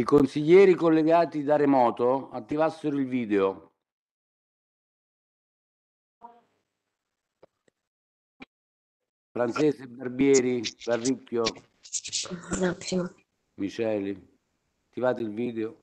I consiglieri collegati da remoto attivassero il video. Francese Barbieri, Barricchio, Miceli, attivate il video.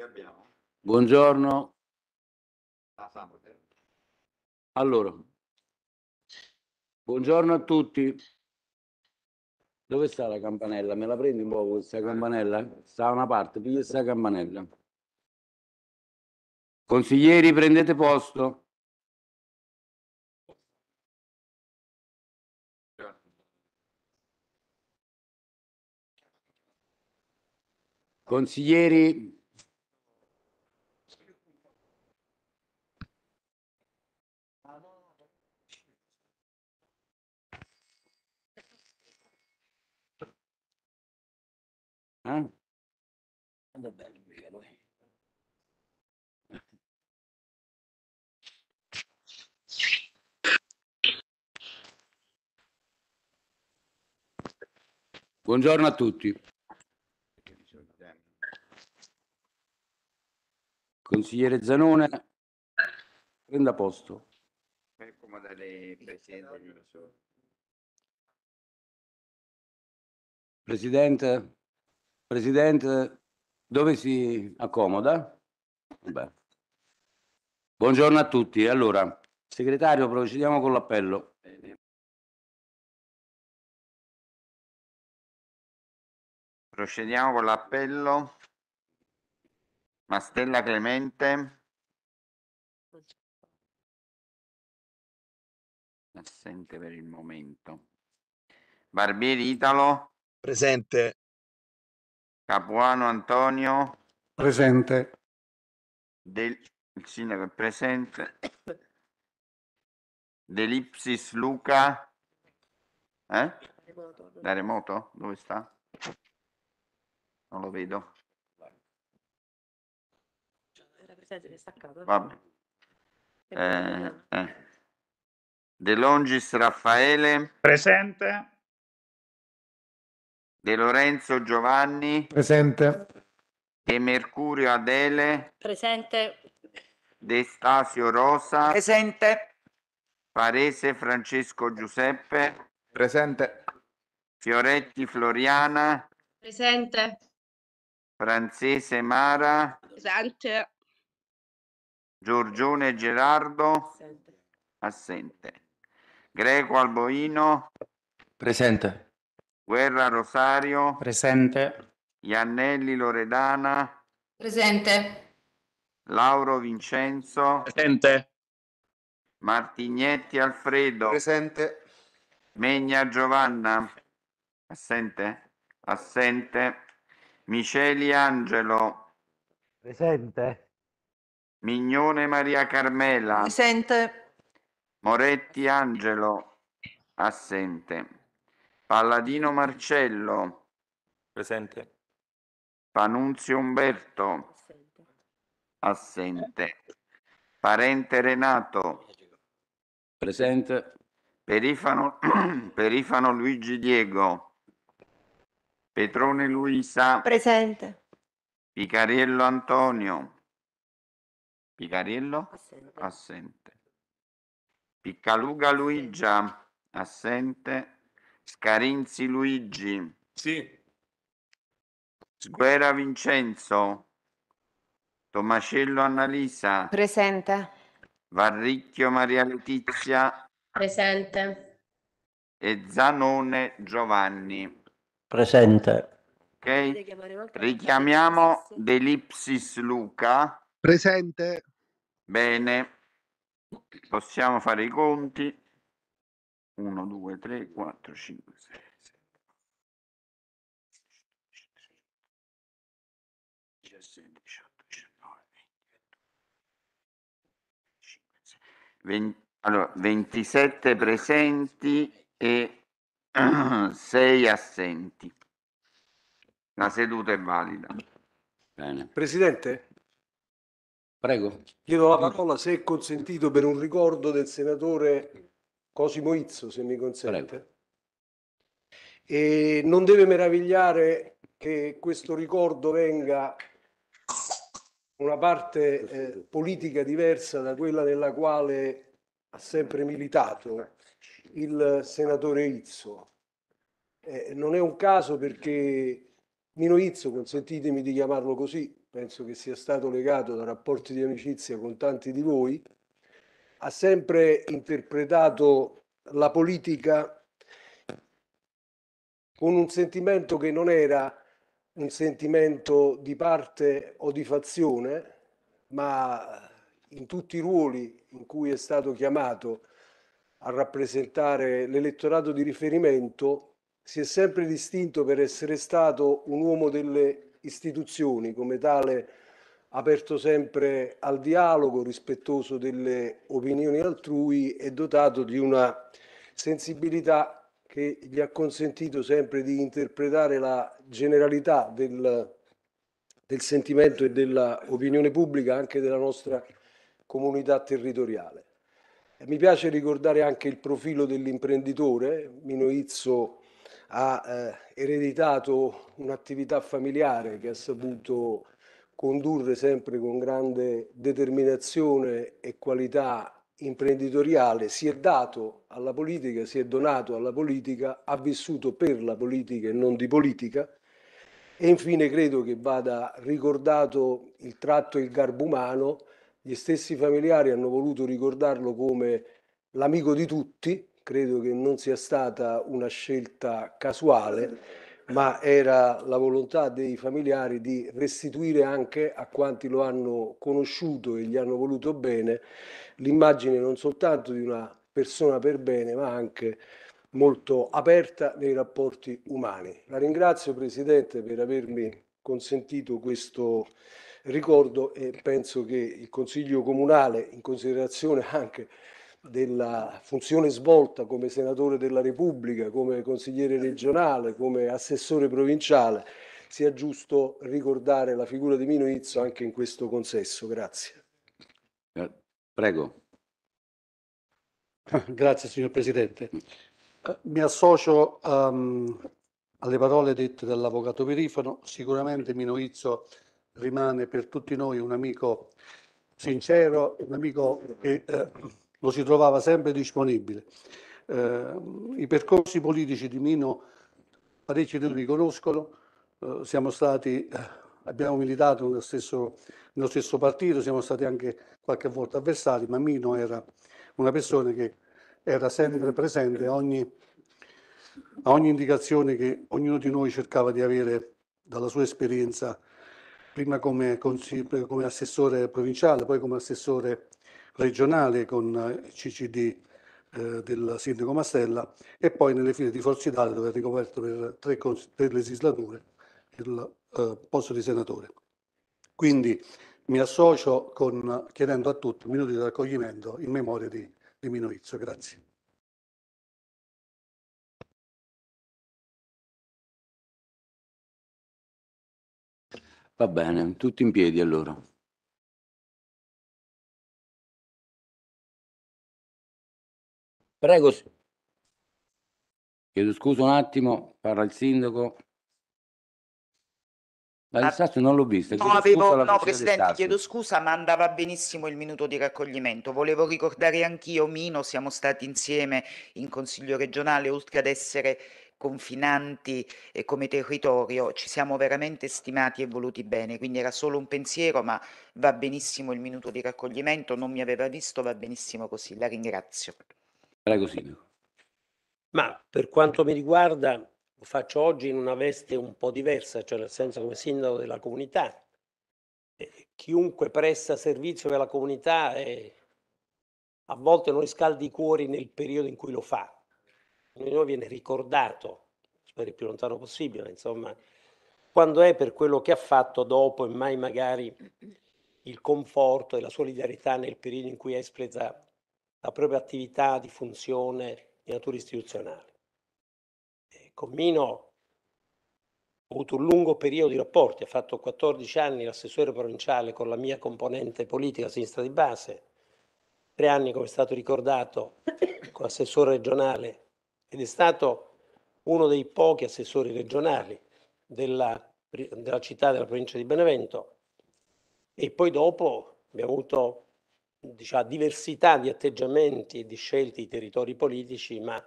abbiamo. Buongiorno. Ah, allora, buongiorno a tutti. Dove sta la campanella? Me la prendi un po' questa campanella? Sta da una parte, piglia questa campanella. Consiglieri, prendete posto. Consiglieri, Eh? Anda bene, mica lui. Buongiorno a tutti. Consigliere Zanone, prenda posto. Ecco, presidente. Presidente, dove si accomoda? Beh. Buongiorno a tutti. Allora, segretario, procediamo con l'appello. Procediamo con l'appello. Mastella Clemente. Assente per il momento. Barbieri Italo. Presente. Capuano Antonio. Presente. Del, il sindaco è presente. Delipsis Luca. Eh? Da remoto? Dove sta? Non lo vedo. Era presente, è staccato. Vabbè. Eh, eh. De Longis Raffaele. Presente. De Lorenzo Giovanni Presente. De Mercurio Adele Presente. De Stasio Rosa Presente. Parese Francesco Giuseppe Presente. Fioretti Floriana Presente. Francese Mara Presente. Giorgione Gerardo Assente. Greco Alboino Presente. Guerra Rosario. Presente. Iannelli Loredana. Presente. Lauro Vincenzo. Presente. Martignetti Alfredo. Presente. Megna Giovanna. Assente. Assente. Miceli Angelo. Presente. Mignone Maria Carmela. Presente. Moretti Angelo. Assente. Palladino Marcello, Presente. Panunzio Umberto, assente. Parente Renato, Presente. Perifano, Perifano Luigi Diego, Petrone Luisa, Presente. Picariello Antonio, Picariello Assente. Piccaluga Luigia, assente. Scarinzi Luigi, Sì. Guerra Vincenzo, Tomacello Annalisa, Presente. Varricchio Maria Letizia Presente. e Zanone Giovanni. Presente. Ok? Richiamiamo Delipsis Luca. Presente. Bene. Possiamo fare i conti. 1, 2, 3, 4, 5, 6, 7, 17, 18, 19, 20, allora, 27 presenti e 6 assenti. La seduta è valida. Bene. Presidente? Prego. Chiedo la parola se è consentito per un ricordo del senatore Cosimo Izzo, se mi consente. E non deve meravigliare che questo ricordo venga una parte eh, politica diversa da quella nella quale ha sempre militato il senatore Izzo. Eh, non è un caso perché Nino Izzo, consentitemi di chiamarlo così, penso che sia stato legato da rapporti di amicizia con tanti di voi, ha sempre interpretato la politica con un sentimento che non era un sentimento di parte o di fazione, ma in tutti i ruoli in cui è stato chiamato a rappresentare l'elettorato di riferimento, si è sempre distinto per essere stato un uomo delle istituzioni, come tale aperto sempre al dialogo, rispettoso delle opinioni altrui e dotato di una sensibilità che gli ha consentito sempre di interpretare la generalità del, del sentimento e dell'opinione pubblica anche della nostra comunità territoriale. Mi piace ricordare anche il profilo dell'imprenditore. Mino Izzo ha eh, ereditato un'attività familiare che ha saputo condurre sempre con grande determinazione e qualità imprenditoriale, si è dato alla politica, si è donato alla politica, ha vissuto per la politica e non di politica. E infine credo che vada ricordato il tratto e il garbo umano. Gli stessi familiari hanno voluto ricordarlo come l'amico di tutti, credo che non sia stata una scelta casuale ma era la volontà dei familiari di restituire anche a quanti lo hanno conosciuto e gli hanno voluto bene l'immagine non soltanto di una persona per bene, ma anche molto aperta nei rapporti umani. La ringrazio Presidente per avermi consentito questo ricordo e penso che il Consiglio Comunale, in considerazione anche della funzione svolta come senatore della Repubblica, come consigliere regionale, come assessore provinciale, sia giusto ricordare la figura di Mino Izzo anche in questo consesso. Grazie. Eh, prego. Grazie signor Presidente. Mm. Eh, mi associo um, alle parole dette dall'Avvocato Perifano. Sicuramente Mino Izzo rimane per tutti noi un amico sincero, un amico che eh, lo si trovava sempre disponibile. Eh, I percorsi politici di Mino parecchi di noi li conoscono, eh, siamo stati, eh, abbiamo militato nello stesso, nello stesso, partito, siamo stati anche qualche volta avversari, ma Mino era una persona che era sempre presente a ogni, a ogni indicazione che ognuno di noi cercava di avere dalla sua esperienza prima come, come, assessore provinciale, poi come assessore regionale con il eh, CCD eh, del sindaco Mastella e poi nelle file di Forza Italia dove ha ricoperto per tre, tre legislature il eh, posto di senatore. Quindi mi associo con, chiedendo a tutti un minuto di raccoglimento in memoria di, di Mino Grazie. Va bene, tutti in piedi allora. Prego. Chiedo scusa un attimo, parla il sindaco. Ma ah, disastro non l'ho vista. No, avevo, no Presidente, chiedo scusa, ma andava benissimo il minuto di raccoglimento. Volevo ricordare anch'io, Mino, siamo stati insieme in Consiglio regionale, oltre ad essere confinanti e come territorio, ci siamo veramente stimati e voluti bene, quindi era solo un pensiero, ma va benissimo il minuto di raccoglimento, non mi aveva visto, va benissimo così, la ringrazio. Prego, Sindaco. Ma per quanto mi riguarda, lo faccio oggi in una veste un po' diversa, cioè nel senso come sindaco della comunità. chiunque presta servizio per la comunità eh, a volte non riscaldi i cuori nel periodo in cui lo fa. Ognuno noi viene ricordato, spero il più lontano possibile, insomma, quando è per quello che ha fatto dopo e mai magari il conforto e la solidarietà nel periodo in cui espleta la propria attività di funzione di natura istituzionale. E con Mino ho avuto un lungo periodo di rapporti, ha fatto 14 anni l'assessore provinciale con la mia componente politica sinistra di base, tre anni come è stato ricordato con l'assessore regionale ed è stato uno dei pochi assessori regionali della, della città della provincia di Benevento e poi dopo abbiamo avuto diciamo, diversità di atteggiamenti e di scelte di territori politici, ma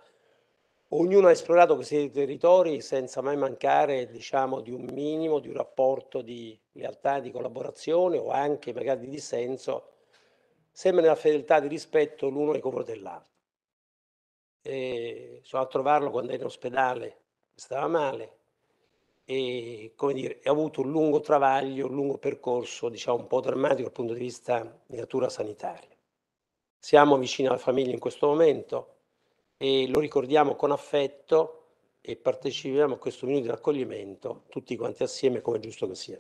ognuno ha esplorato questi territori senza mai mancare diciamo, di un minimo, di un rapporto di lealtà, di collaborazione o anche magari di dissenso, sempre nella fedeltà di rispetto l'uno nei confronti dell'altro. E sono a trovarlo quando era in ospedale, stava male, e come dire, ha avuto un lungo travaglio, un lungo percorso, diciamo un po' drammatico dal punto di vista di natura sanitaria. Siamo vicini alla famiglia in questo momento e lo ricordiamo con affetto e partecipiamo a questo minuto di raccoglimento tutti quanti assieme come è giusto che sia.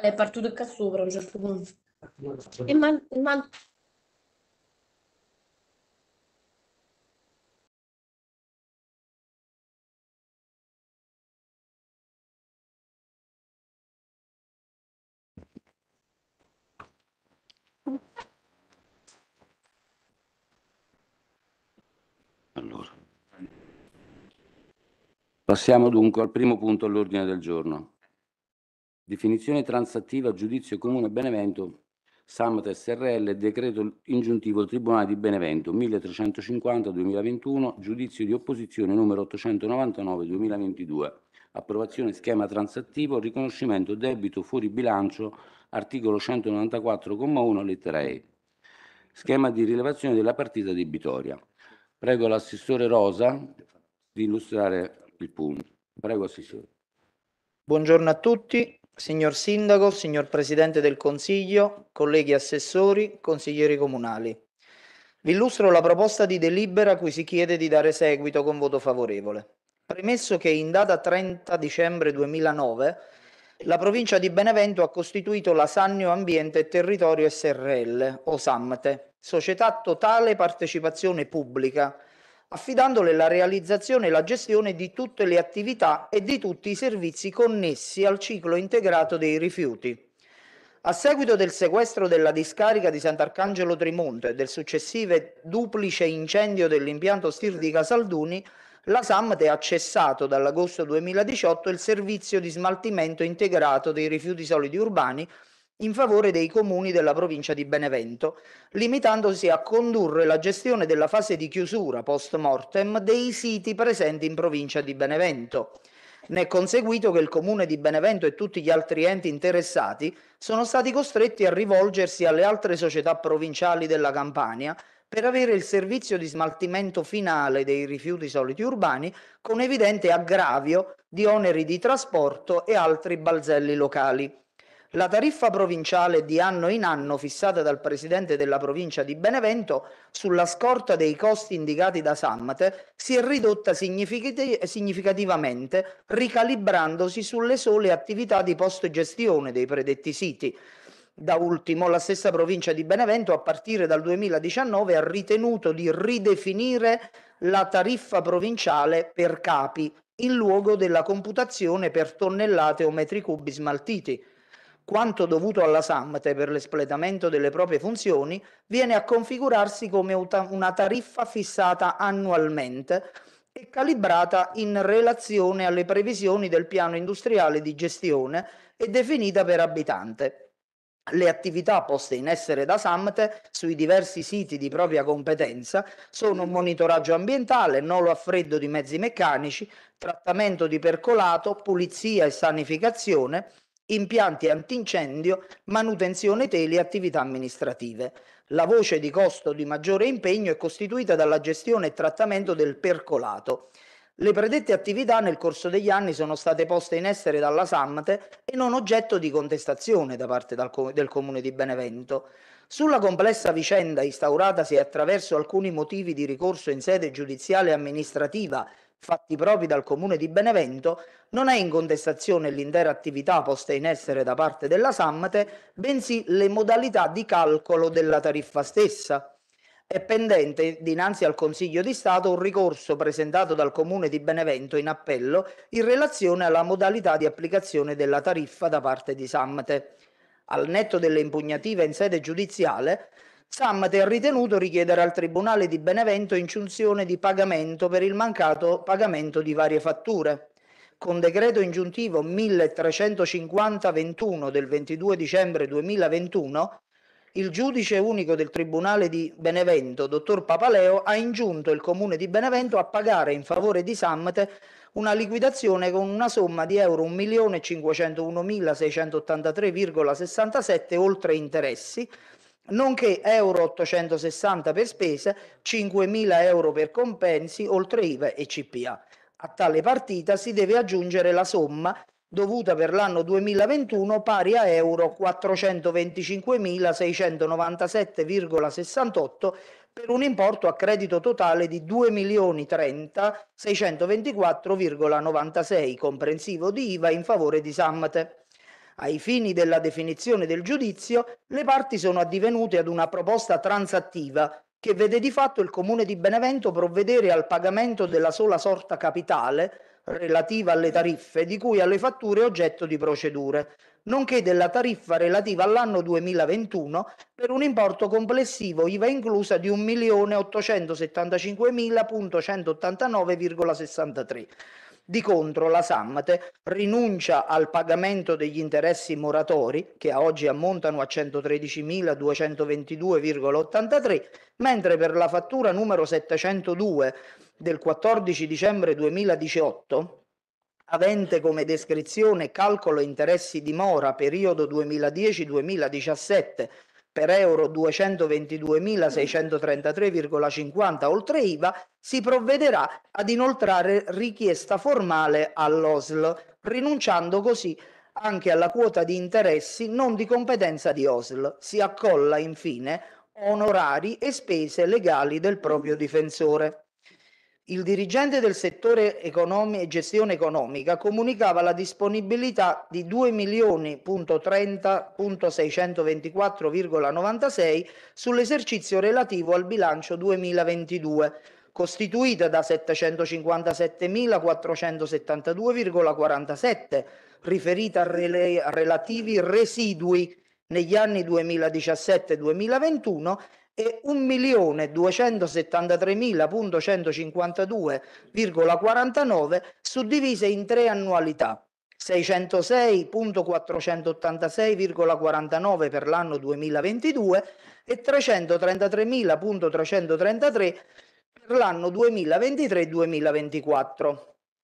male è partito il cazzo sopra a un certo punto. E man, man... Allora. Passiamo dunque al primo punto all'ordine del giorno definizione transattiva giudizio comune Benevento, Samta SRL, decreto ingiuntivo Tribunale di Benevento 1350-2021, giudizio di opposizione numero 899-2022, approvazione schema transattivo, riconoscimento debito fuori bilancio, articolo 194,1 lettera E, schema di rilevazione della partita debitoria. Prego l'assessore Rosa di illustrare il punto. Prego assessore. Buongiorno a tutti. Signor Sindaco, signor Presidente del Consiglio, colleghi assessori, consiglieri comunali, vi illustro la proposta di delibera a cui si chiede di dare seguito con voto favorevole. Premesso che in data 30 dicembre 2009 la provincia di Benevento ha costituito la Sannio Ambiente e Territorio SRL, o SAMTE, società totale partecipazione pubblica, affidandole la realizzazione e la gestione di tutte le attività e di tutti i servizi connessi al ciclo integrato dei rifiuti. A seguito del sequestro della discarica di Sant'Arcangelo Trimonte e del successivo duplice incendio dell'impianto STIR di Casalduni, la SAMTE ha cessato dall'agosto 2018 il servizio di smaltimento integrato dei rifiuti solidi urbani in favore dei comuni della provincia di Benevento, limitandosi a condurre la gestione della fase di chiusura post mortem dei siti presenti in provincia di Benevento. Ne è conseguito che il comune di Benevento e tutti gli altri enti interessati sono stati costretti a rivolgersi alle altre società provinciali della Campania per avere il servizio di smaltimento finale dei rifiuti soliti urbani con evidente aggravio di oneri di trasporto e altri balzelli locali la tariffa provinciale di anno in anno fissata dal presidente della provincia di Benevento sulla scorta dei costi indicati da Sammate si è ridotta significativamente ricalibrandosi sulle sole attività di post gestione dei predetti siti. Da ultimo, la stessa provincia di Benevento a partire dal 2019 ha ritenuto di ridefinire la tariffa provinciale per capi in luogo della computazione per tonnellate o metri cubi smaltiti quanto dovuto alla Samte per l'espletamento delle proprie funzioni, viene a configurarsi come una tariffa fissata annualmente e calibrata in relazione alle previsioni del piano industriale di gestione e definita per abitante. Le attività poste in essere da SAMTE sui diversi siti di propria competenza sono monitoraggio ambientale, nolo a freddo di mezzi meccanici, trattamento di percolato, pulizia e sanificazione, impianti antincendio, manutenzione tele e attività amministrative. La voce di costo di maggiore impegno è costituita dalla gestione e trattamento del percolato. Le predette attività nel corso degli anni sono state poste in essere dalla SAMTE e non oggetto di contestazione da parte del Comune di Benevento. Sulla complessa vicenda instauratasi attraverso alcuni motivi di ricorso in sede giudiziale e amministrativa fatti propri dal Comune di Benevento, non è in contestazione l'intera attività posta in essere da parte della Sammate, bensì le modalità di calcolo della tariffa stessa. È pendente dinanzi al Consiglio di Stato un ricorso presentato dal Comune di Benevento in appello in relazione alla modalità di applicazione della tariffa da parte di Sammate. Al netto delle impugnative in sede giudiziale, Sammate ha ritenuto richiedere al Tribunale di Benevento ingiunzione di pagamento per il mancato pagamento di varie fatture. Con decreto ingiuntivo 1350-21 del 22 dicembre 2021, il giudice unico del Tribunale di Benevento, dottor Papaleo, ha ingiunto il Comune di Benevento a pagare in favore di Sammate una liquidazione con una somma di euro 1.501.683,67 oltre interessi nonché euro 860 per spesa, 5.000 euro per compensi, oltre IVA e CPA. A tale partita si deve aggiungere la somma dovuta per l'anno 2021 pari a euro 425.697,68 per un importo a credito totale di 2.030.624,96 comprensivo di IVA in favore di Samte. Ai fini della definizione del giudizio, le parti sono addivenute ad una proposta transattiva che vede di fatto il Comune di Benevento provvedere al pagamento della sola sorta capitale relativa alle tariffe di cui alle fatture oggetto di procedure, nonché della tariffa relativa all'anno 2021 per un importo complessivo IVA inclusa di 1.875.189,63 di contro la Sammat rinuncia al pagamento degli interessi moratori, che a oggi ammontano a 113.222,83, mentre per la fattura numero 702 del 14 dicembre 2018, avente come descrizione calcolo interessi di mora periodo 2010-2017 per euro 222.633,50 oltre IVA, si provvederà ad inoltrare richiesta formale all'OSL, rinunciando così anche alla quota di interessi non di competenza di OSL. Si accolla infine onorari e spese legali del proprio difensore il dirigente del settore economi- gestione economica comunicava la disponibilità di 2.030.624,96 sull'esercizio relativo al bilancio 2022, costituita da 757.472,47 riferita a, rele- a relativi residui negli anni 2017-2021 e 1.273.152,49 suddivise in tre annualità. 606.486,49 per l'anno 2022 e 333.333 per l'anno 2023-2024.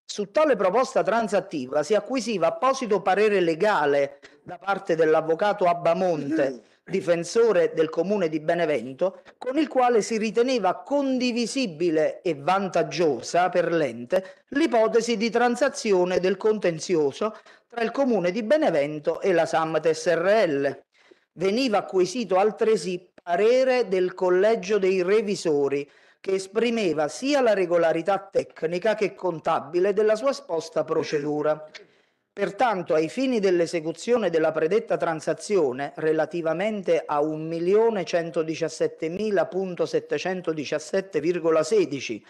Su tale proposta transattiva si acquisiva apposito parere legale da parte dell'avvocato Abbamonte difensore del comune di Benevento, con il quale si riteneva condivisibile e vantaggiosa per l'ente l'ipotesi di transazione del contenzioso tra il comune di Benevento e la Sammet SRL. Veniva acquisito altresì parere del collegio dei revisori che esprimeva sia la regolarità tecnica che contabile della sua sposta procedura. Pertanto, ai fini dell'esecuzione della predetta transazione, relativamente a 1.117.717,16,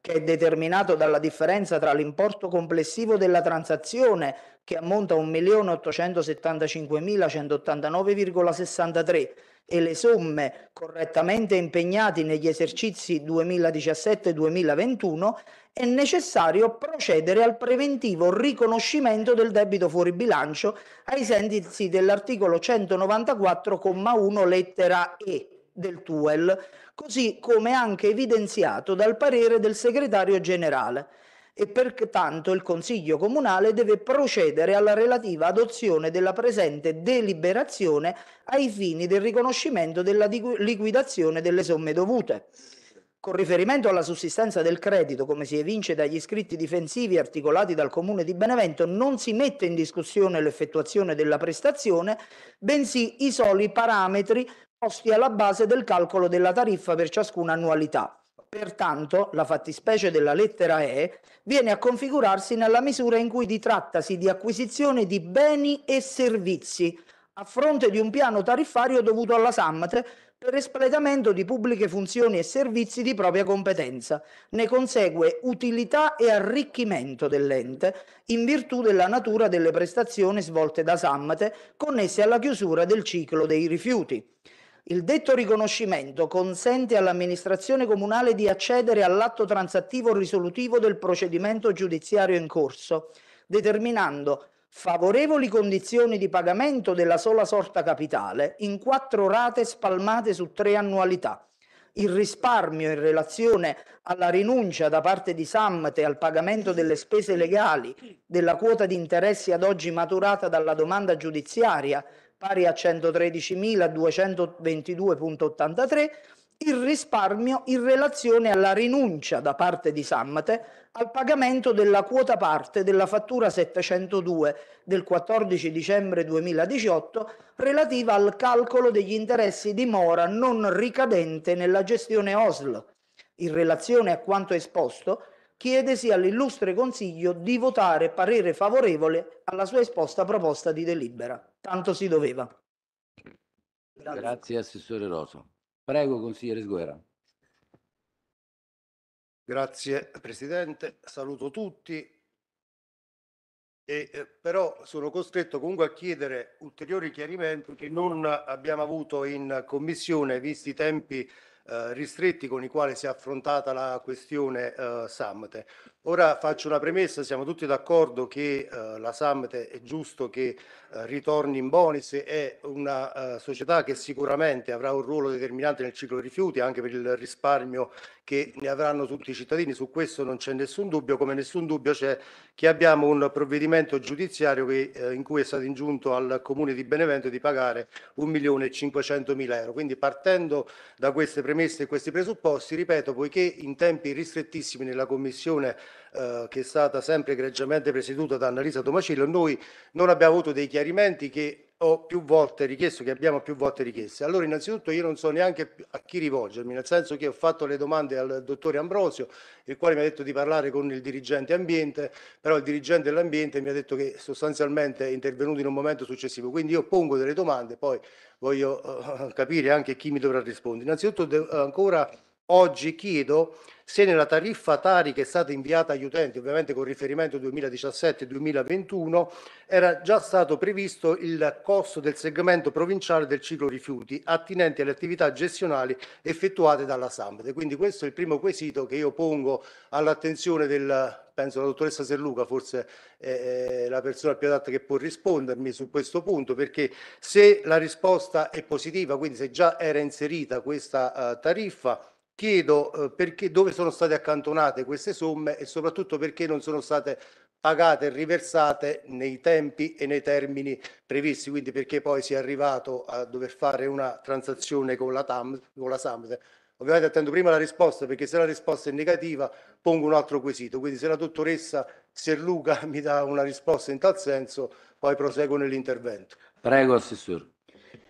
che è determinato dalla differenza tra l'importo complessivo della transazione, che ammonta a 1.875.189,63, e le somme correttamente impegnate negli esercizi 2017-2021 è necessario procedere al preventivo riconoscimento del debito fuori bilancio ai sensi dell'articolo 194,1 lettera E del TUEL, così come anche evidenziato dal parere del segretario generale e pertanto il Consiglio Comunale deve procedere alla relativa adozione della presente deliberazione ai fini del riconoscimento della liquidazione delle somme dovute. Con riferimento alla sussistenza del credito, come si evince dagli scritti difensivi articolati dal Comune di Benevento, non si mette in discussione l'effettuazione della prestazione, bensì i soli parametri posti alla base del calcolo della tariffa per ciascuna annualità. Pertanto, la fattispecie della lettera E viene a configurarsi nella misura in cui di trattasi di acquisizione di beni e servizi a fronte di un piano tariffario dovuto alla SAMT per espletamento di pubbliche funzioni e servizi di propria competenza. Ne consegue utilità e arricchimento dell'ente in virtù della natura delle prestazioni svolte da Sammate connesse alla chiusura del ciclo dei rifiuti. Il detto riconoscimento consente all'amministrazione comunale di accedere all'atto transattivo risolutivo del procedimento giudiziario in corso, determinando favorevoli condizioni di pagamento della sola sorta capitale in quattro rate spalmate su tre annualità. Il risparmio in relazione alla rinuncia da parte di Samte al pagamento delle spese legali della quota di interessi ad oggi maturata dalla domanda giudiziaria pari a 113.222.83 il risparmio in relazione alla rinuncia da parte di Sammate al pagamento della quota parte della fattura 702 del 14 dicembre 2018 relativa al calcolo degli interessi di mora non ricadente nella gestione OSL. In relazione a quanto esposto, chiedesi all'illustre Consiglio di votare parere favorevole alla sua esposta proposta di delibera. Tanto si doveva. Grazie Assessore Rosso. Prego, consigliere Sguerra. Grazie Presidente, saluto tutti. E, eh, però sono costretto comunque a chiedere ulteriori chiarimenti che non abbiamo avuto in commissione, visti i tempi eh, ristretti con i quali si è affrontata la questione eh, Samte. Ora faccio una premessa, siamo tutti d'accordo che eh, la Summit è giusto che eh, ritorni in bonus, è una eh, società che sicuramente avrà un ruolo determinante nel ciclo rifiuti, anche per il risparmio che ne avranno tutti i cittadini, su questo non c'è nessun dubbio, come nessun dubbio c'è che abbiamo un provvedimento giudiziario che, eh, in cui è stato ingiunto al Comune di Benevento di pagare 1.500.000 euro. Quindi partendo da queste premesse e questi presupposti, ripeto, poiché in tempi ristrettissimi nella Commissione eh, che è stata sempre egregiamente presieduta da Annalisa Tomacillo, noi non abbiamo avuto dei chiarimenti che ho più volte richiesto, che abbiamo più volte richiesto. Allora, innanzitutto io non so neanche a chi rivolgermi, nel senso che ho fatto le domande al dottore Ambrosio, il quale mi ha detto di parlare con il dirigente ambiente, però il dirigente dell'ambiente mi ha detto che sostanzialmente è intervenuto in un momento successivo. Quindi io pongo delle domande, poi voglio uh, capire anche chi mi dovrà rispondere. Innanzitutto ancora oggi chiedo se nella tariffa Tari che è stata inviata agli utenti, ovviamente con riferimento 2017-2021, era già stato previsto il costo del segmento provinciale del ciclo rifiuti attinenti alle attività gestionali effettuate dalla Samp. Quindi questo è il primo quesito che io pongo all'attenzione del penso la dottoressa Serluca forse è la persona più adatta che può rispondermi su questo punto, perché se la risposta è positiva, quindi se già era inserita questa eh, tariffa, chiedo eh, perché, dove sono state accantonate queste somme e soprattutto perché non sono state pagate e riversate nei tempi e nei termini previsti, quindi perché poi si è arrivato a dover fare una transazione con la, TAM, con la SAMS. Ovviamente attendo prima la risposta perché se la risposta è negativa pongo un altro quesito, quindi se la dottoressa Serluca mi dà una risposta in tal senso poi proseguo nell'intervento. Prego Assessore.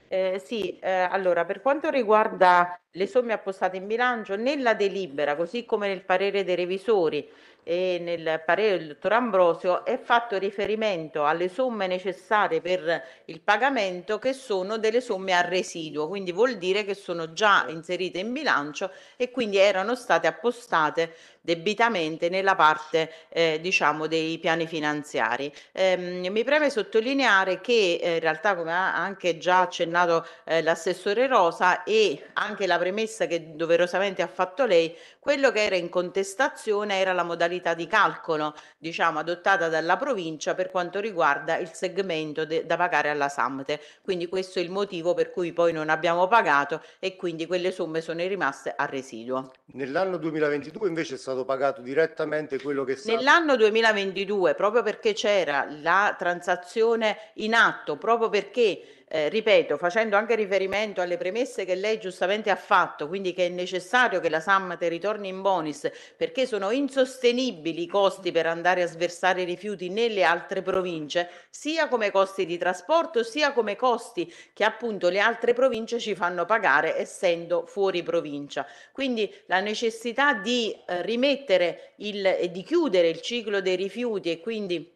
Eh, sì, eh, allora per quanto riguarda le somme appostate in bilancio nella delibera, così come nel parere dei revisori e nel parere del dottor Ambrosio, è fatto riferimento alle somme necessarie per il pagamento che sono delle somme a residuo, quindi vuol dire che sono già inserite in bilancio e quindi erano state appostate debitamente nella parte eh, diciamo dei piani finanziari. Ehm, mi preme sottolineare che eh, in realtà come ha anche già accennato eh, l'assessore Rosa e anche la premessa che doverosamente ha fatto lei, quello che era in contestazione era la modalità di calcolo, diciamo, adottata dalla provincia per quanto riguarda il segmento de- da pagare alla Samte. Quindi questo è il motivo per cui poi non abbiamo pagato e quindi quelle somme sono rimaste a residuo. Nell'anno 2022 invece è stato pagato direttamente quello che è stato... Nell'anno 2022, proprio perché c'era la transazione in atto, proprio perché eh, ripeto, facendo anche riferimento alle premesse che lei giustamente ha fatto, quindi che è necessario che la SAMMAT ritorni in bonus perché sono insostenibili i costi per andare a sversare i rifiuti nelle altre province, sia come costi di trasporto, sia come costi che appunto le altre province ci fanno pagare essendo fuori provincia. Quindi la necessità di eh, rimettere il, e di chiudere il ciclo dei rifiuti e quindi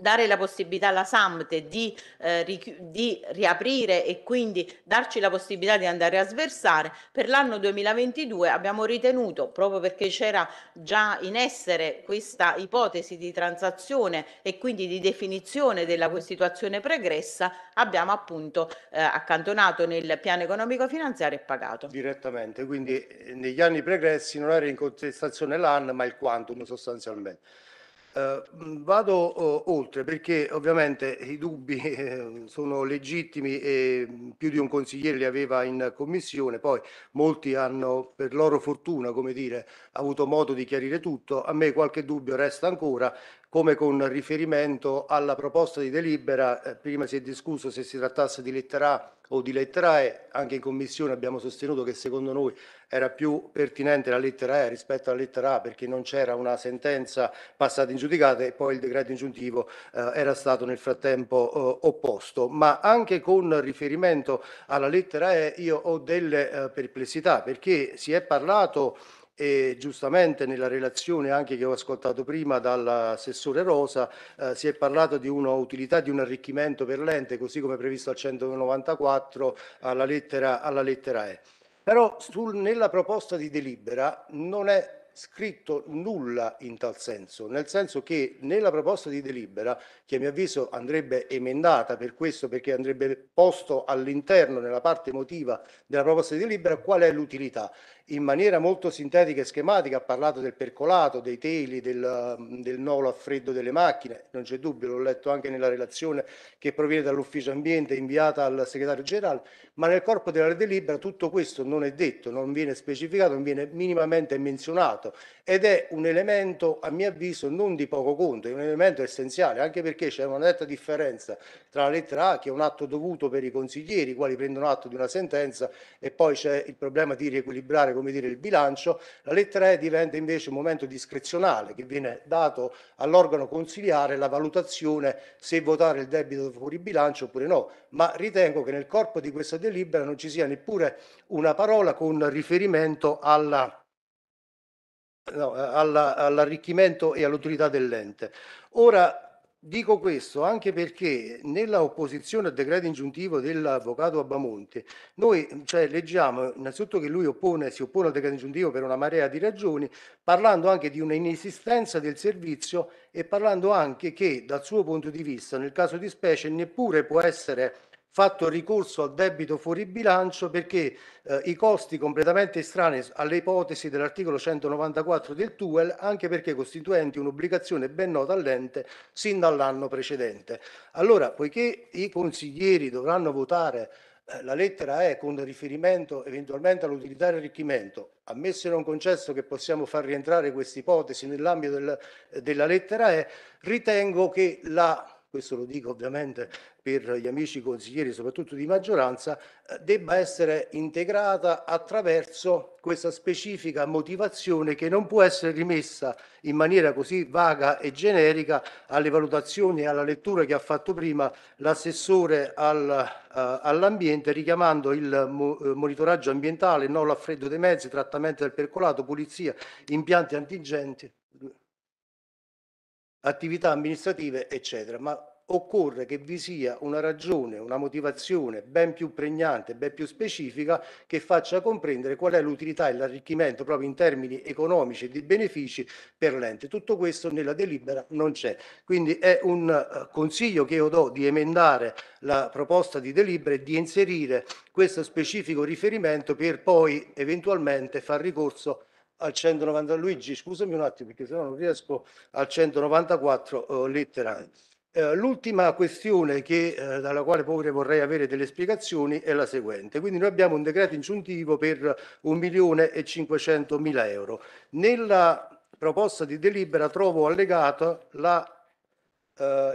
dare la possibilità alla SAMTE di, eh, di, riaprire e quindi darci la possibilità di andare a sversare. Per l'anno 2022 abbiamo ritenuto, proprio perché c'era già in essere questa ipotesi di transazione e quindi di definizione della situazione pregressa, abbiamo appunto eh, accantonato nel piano economico finanziario e pagato. Direttamente, quindi eh, negli anni pregressi non era in contestazione l'AN ma il quantum sostanzialmente. Eh, mm, vado oh, oltre perché ovviamente i dubbi eh, sono legittimi e mm, più di un consigliere li aveva in commissione, poi molti hanno per loro fortuna, come dire, avuto modo di chiarire tutto, a me qualche dubbio resta ancora, come con riferimento alla proposta di delibera, eh, prima si è discusso se si trattasse di lettera o di lettera E, anche in commissione abbiamo sostenuto che secondo noi era più pertinente la lettera E rispetto alla lettera A perché non c'era una sentenza passata in giudicata e poi il decreto ingiuntivo eh, era stato nel frattempo eh, opposto. Ma anche con riferimento alla lettera E io ho delle eh, perplessità perché si è parlato e giustamente nella relazione anche che ho ascoltato prima dall'assessore Rosa eh, si è parlato di una utilità di un arricchimento per l'ente così come previsto al 194 alla lettera, alla lettera E. Però sul, nella proposta di delibera non è scritto nulla in tal senso, nel senso che nella proposta di delibera, che a mio avviso andrebbe emendata per questo, perché andrebbe posto all'interno, nella parte emotiva della proposta di delibera, qual è l'utilità in maniera molto sintetica e schematica, ha parlato del percolato, dei teli, del, del nolo a freddo delle macchine, non c'è dubbio, l'ho letto anche nella relazione che proviene dall'ufficio ambiente inviata al segretario generale, ma nel corpo della delibera tutto questo non è detto, non viene specificato, non viene minimamente menzionato ed è un elemento a mio avviso non di poco conto, è un elemento essenziale, anche perché c'è una netta differenza tra la lettera A che è un atto dovuto per i consiglieri, i quali prendono atto di una sentenza e poi c'è il problema di riequilibrare come dire, il bilancio, la lettera E diventa invece un momento discrezionale che viene dato all'organo consiliare la valutazione se votare il debito fuori bilancio oppure no, ma ritengo che nel corpo di questa delibera non ci sia neppure una parola con riferimento alla No, all'arricchimento e all'autorità dell'ente. Ora, Dico questo anche perché nella opposizione al decreto ingiuntivo dell'avvocato Abamonte, noi cioè, leggiamo innanzitutto che lui oppone, si oppone al decreto ingiuntivo per una marea di ragioni, parlando anche di un'inesistenza del servizio e parlando anche che dal suo punto di vista nel caso di specie neppure può essere fatto ricorso al debito fuori bilancio perché eh, i costi completamente estranei alle ipotesi dell'articolo 194 del TUEL, anche perché costituenti un'obbligazione ben nota all'ente sin dall'anno precedente. Allora, poiché i consiglieri dovranno votare eh, la lettera E con riferimento eventualmente all'utilità e arricchimento, ammesso e non concesso che possiamo far rientrare questa ipotesi nell'ambito del, della lettera E, ritengo che la questo lo dico ovviamente per gli amici consiglieri, soprattutto di maggioranza, eh, debba essere integrata attraverso questa specifica motivazione che non può essere rimessa in maniera così vaga e generica alle valutazioni e alla lettura che ha fatto prima l'assessore al, uh, all'ambiente richiamando il mo- eh, monitoraggio ambientale, non l'affreddo dei mezzi, trattamento del percolato, pulizia, impianti antigenti attività amministrative, eccetera. Ma occorre che vi sia una ragione, una motivazione ben più pregnante, ben più specifica che faccia comprendere qual è l'utilità e l'arricchimento proprio in termini economici e di benefici per l'ente. Tutto questo nella delibera non c'è. Quindi è un eh, consiglio che io do di emendare la proposta di delibera e di inserire questo specifico riferimento per poi eventualmente far ricorso al 190 Luigi, scusami un attimo perché se no non riesco al 194 eh, lettera. Eh, l'ultima questione che, eh, dalla quale poi vorrei avere delle spiegazioni è la seguente. Quindi noi abbiamo un decreto ingiuntivo per 1.500.000 euro. Nella proposta di delibera trovo allegata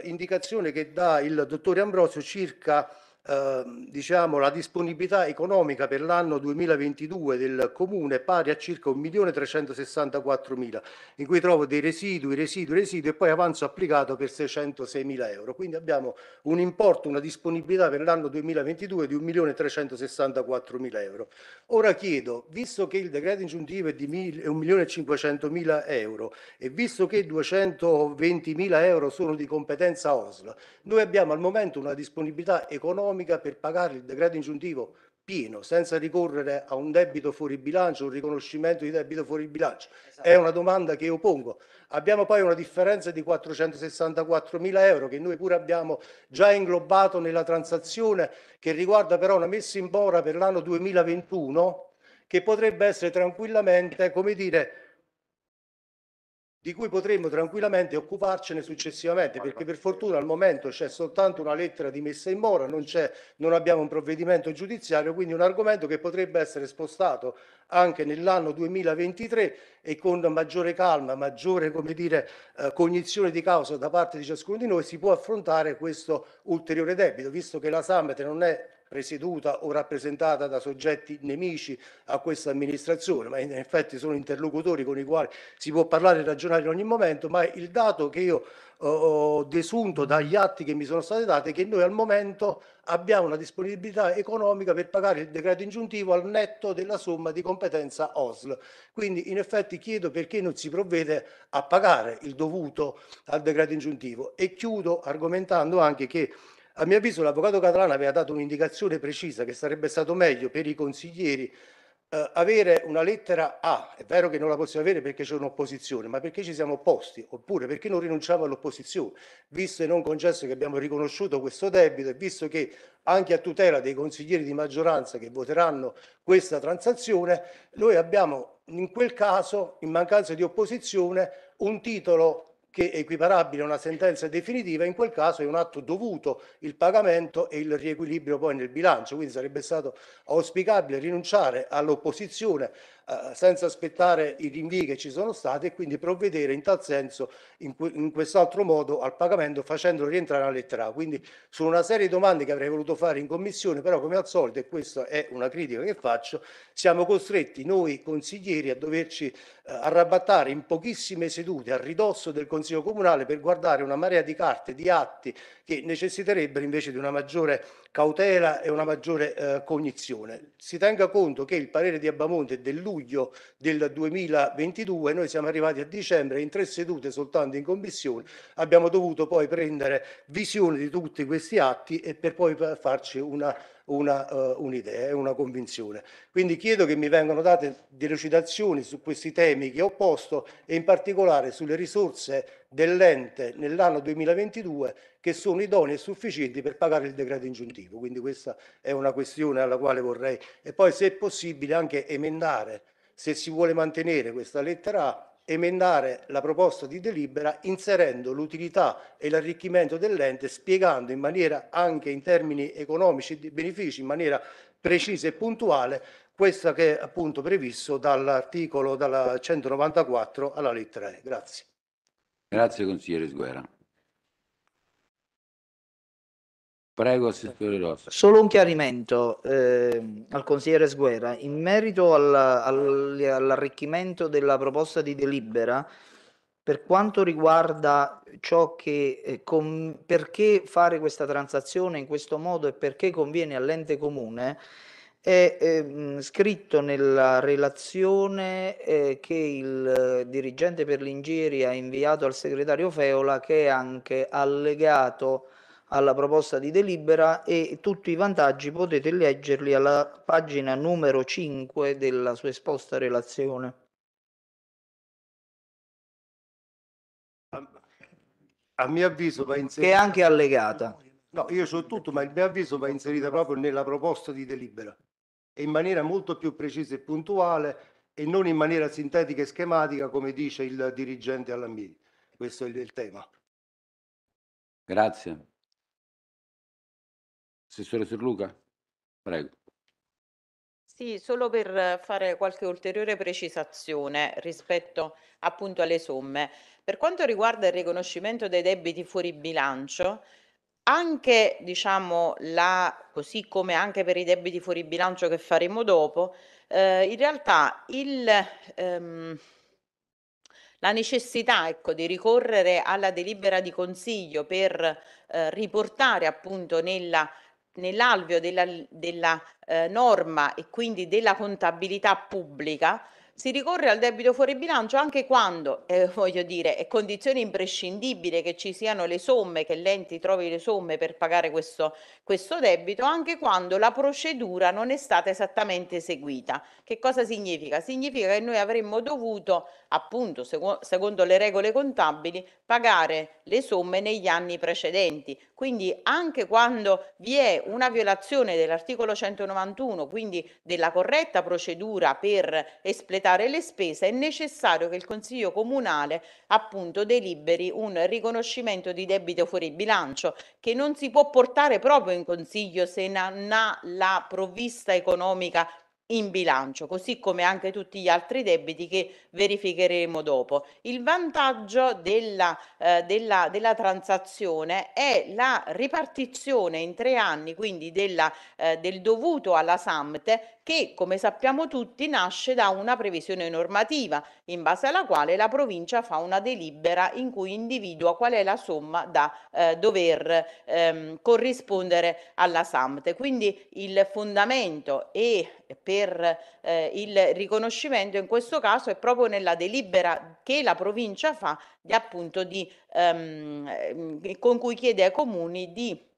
l'indicazione eh, che dà il dottore Ambrosio circa Ehm, diciamo, la disponibilità economica per l'anno 2022 del Comune pari a circa 1.364.000, in cui trovo dei residui, residui, residui e poi avanzo applicato per 606.000 euro. Quindi abbiamo un importo, una disponibilità per l'anno 2022 di 1.364.000 euro. Ora chiedo, visto che il decreto ingiuntivo è di 1.500.000 euro e visto che 220.000 euro sono di competenza OSL, noi abbiamo al momento una disponibilità economica economica per pagare il decreto ingiuntivo pieno, senza ricorrere a un debito fuori bilancio, un riconoscimento di debito fuori bilancio. Esatto. È una domanda che io pongo. Abbiamo poi una differenza di 464 mila euro che noi pure abbiamo già inglobato nella transazione che riguarda però una messa in mora per l'anno 2021 che potrebbe essere tranquillamente, come dire, di cui potremmo tranquillamente occuparcene successivamente, perché per fortuna al momento c'è soltanto una lettera di messa in mora, non, non, abbiamo un provvedimento giudiziario, quindi un argomento che potrebbe essere spostato anche nell'anno 2023 e con maggiore calma, maggiore come dire, eh, cognizione di causa da parte di ciascuno di noi si può affrontare questo ulteriore debito, visto che la Summit non è presieduta o rappresentata da soggetti nemici a questa amministrazione, ma in effetti sono interlocutori con i quali si può parlare e ragionare in ogni momento, ma il dato che io eh, ho desunto dagli atti che mi sono stati dati è che noi al momento abbiamo una disponibilità economica per pagare il decreto ingiuntivo al netto della somma di competenza OSL. Quindi in effetti chiedo perché non si provvede a pagare il dovuto al decreto ingiuntivo e chiudo argomentando anche che a mio avviso l'avvocato catalano aveva dato un'indicazione precisa che sarebbe stato meglio per i consiglieri eh, avere una lettera A. È vero che non la possiamo avere perché c'è un'opposizione, ma perché ci siamo opposti, oppure perché non rinunciamo all'opposizione, visto e non concesso che abbiamo riconosciuto questo debito e visto che anche a tutela dei consiglieri di maggioranza che voteranno questa transazione, noi abbiamo in quel caso, in mancanza di opposizione, un titolo che è equiparabile a una sentenza definitiva, in quel caso è un atto dovuto il pagamento e il riequilibrio poi nel bilancio, quindi sarebbe stato auspicabile rinunciare all'opposizione eh, senza aspettare i rinvii che ci sono stati e quindi provvedere in tal senso, in, in quest'altro modo, al pagamento facendolo rientrare alla lettera A. Quindi sono una serie di domande che avrei voluto fare in commissione, però come al solito, e questa è una critica che faccio, siamo costretti noi consiglieri a doverci eh, arrabattare in pochissime sedute a ridosso del Consiglio Comunale per guardare una marea di carte, di atti che necessiterebbero invece di una maggiore cautela e una maggiore eh, cognizione. Si tenga conto che il parere di Abbamonte è del luglio del 2022, noi siamo arrivati a dicembre, in tre sedute soltanto in commissione abbiamo dovuto poi prendere visione di tutti questi atti e per poi eh, farci una una, uh, un'idea e una convinzione. Quindi chiedo che mi vengano date delucidazioni su questi temi che ho posto e in particolare sulle risorse dell'ente nell'anno 2022 che sono idonee e sufficienti per pagare il decreto ingiuntivo. Quindi questa è una questione alla quale vorrei, e poi se è possibile anche emendare, se si vuole mantenere questa lettera emendare la proposta di delibera inserendo l'utilità e l'arricchimento dell'ente, spiegando in maniera anche in termini economici di benefici, in maniera precisa e puntuale, questo che è appunto previsto dall'articolo dalla 194 alla lettera E. Grazie. Grazie consigliere Sguera. Prego, signore Rosso. Solo un chiarimento eh, al consigliere Sguerra. In merito al, al, all'arricchimento della proposta di delibera, per quanto riguarda ciò che eh, con, perché fare questa transazione in questo modo e perché conviene all'ente comune, è eh, scritto nella relazione eh, che il dirigente per l'Ingeria ha inviato al segretario Feola che è anche allegato alla proposta di delibera e tutti i vantaggi potete leggerli alla pagina numero 5 della sua esposta relazione. A mio avviso va inserita... Che è anche allegata. No, io so tutto, ma il mio avviso va inserita proprio nella proposta di delibera e in maniera molto più precisa e puntuale e non in maniera sintetica e schematica come dice il dirigente all'ambiente. Questo è il tema. Grazie. Assessore Serluca, prego. Sì, solo per fare qualche ulteriore precisazione rispetto appunto alle somme. Per quanto riguarda il riconoscimento dei debiti fuori bilancio, anche diciamo la, così come anche per i debiti fuori bilancio che faremo dopo, eh, in realtà il, ehm, la necessità ecco, di ricorrere alla delibera di consiglio per eh, riportare appunto nella nell'alveo della, della eh, norma e quindi della contabilità pubblica, si ricorre al debito fuori bilancio anche quando, eh, voglio dire, è condizione imprescindibile che ci siano le somme, che l'ente trovi le somme per pagare questo, questo debito, anche quando la procedura non è stata esattamente eseguita. Che cosa significa? Significa che noi avremmo dovuto, appunto, secondo le regole contabili, pagare le somme negli anni precedenti. Quindi anche quando vi è una violazione dell'articolo 191, quindi della corretta procedura per espletare le spese, è necessario che il Consiglio Comunale appunto deliberi un riconoscimento di debito fuori bilancio che non si può portare proprio in Consiglio se non ha la provvista economica in bilancio, così come anche tutti gli altri debiti che verificheremo dopo. Il vantaggio della, eh, della, della transazione è la ripartizione in tre anni, quindi della, eh, del dovuto alla SAMTE che, come sappiamo tutti, nasce da una previsione normativa, in base alla quale la provincia fa una delibera in cui individua qual è la somma da eh, dover ehm, corrispondere alla SAMTE. Quindi il fondamento e per eh, il riconoscimento in questo caso è proprio nella delibera che la provincia fa di, appunto, di, ehm, ehm con cui chiede ai comuni di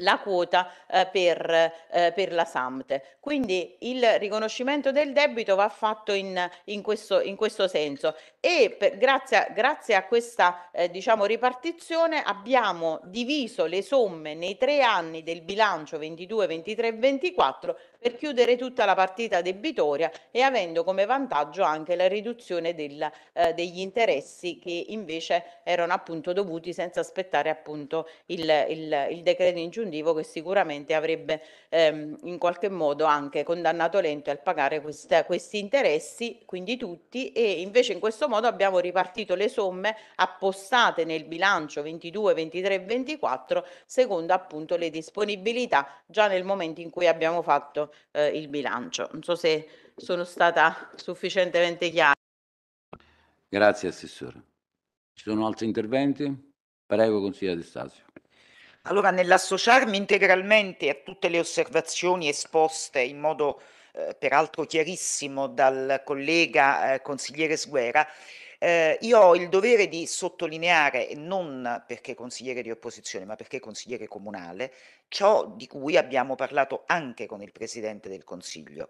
la quota eh, per, eh, per, la SAMTE. Quindi il riconoscimento del debito va fatto in, in, questo, in questo, senso e per, grazie, grazie, a questa eh, diciamo, ripartizione abbiamo diviso le somme nei tre anni del bilancio 22, 23 e 24 per chiudere tutta la partita debitoria e avendo come vantaggio anche la riduzione del, eh, degli interessi che invece erano appunto dovuti senza aspettare appunto il, il, il decreto ingiuntivo che sicuramente avrebbe ehm, in qualche modo anche condannato l'ente al pagare queste, questi interessi, quindi tutti, e invece in questo modo abbiamo ripartito le somme appostate nel bilancio 22, 23 e 24 secondo appunto le disponibilità già nel momento in cui abbiamo fatto eh, il bilancio. Non so se sono stata sufficientemente chiara. Grazie Assessore. Ci sono altri interventi? Prego Consigliere Di Stasio. Allora, nell'associarmi integralmente a tutte le osservazioni esposte in modo eh, peraltro chiarissimo dal collega eh, consigliere Sguera, eh, io ho il dovere di sottolineare, non perché consigliere di opposizione, ma perché consigliere comunale, ciò di cui abbiamo parlato anche con il Presidente del Consiglio.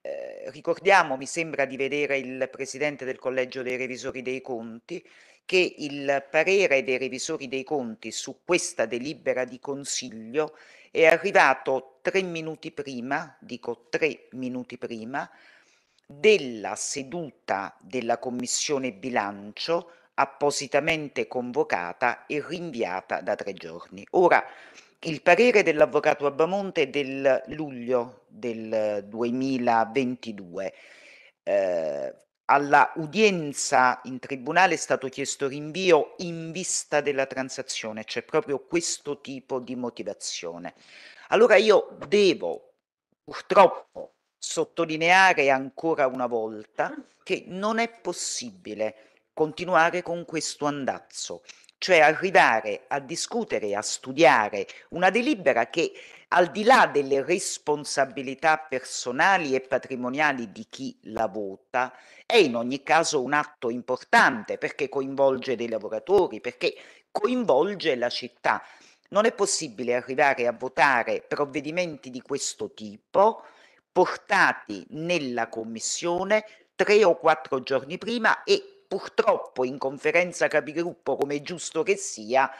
Eh, ricordiamo, mi sembra di vedere il Presidente del Collegio dei Revisori dei Conti, che il parere dei Revisori dei Conti su questa delibera di Consiglio è arrivato tre minuti prima, dico tre minuti prima, della seduta della Commissione bilancio appositamente convocata e rinviata da tre giorni. Ora, il parere dell'avvocato Abbamonte è del luglio del 2022. Eh, alla udienza in tribunale è stato chiesto rinvio in vista della transazione, c'è proprio questo tipo di motivazione. Allora io devo purtroppo sottolineare ancora una volta che non è possibile continuare con questo andazzo, cioè arrivare a discutere, a studiare una delibera che al di là delle responsabilità personali e patrimoniali di chi la vota, è in ogni caso un atto importante perché coinvolge dei lavoratori, perché coinvolge la città. Non è possibile arrivare a votare provvedimenti di questo tipo portati nella commissione tre o quattro giorni prima e purtroppo in conferenza capigruppo, come è giusto che sia,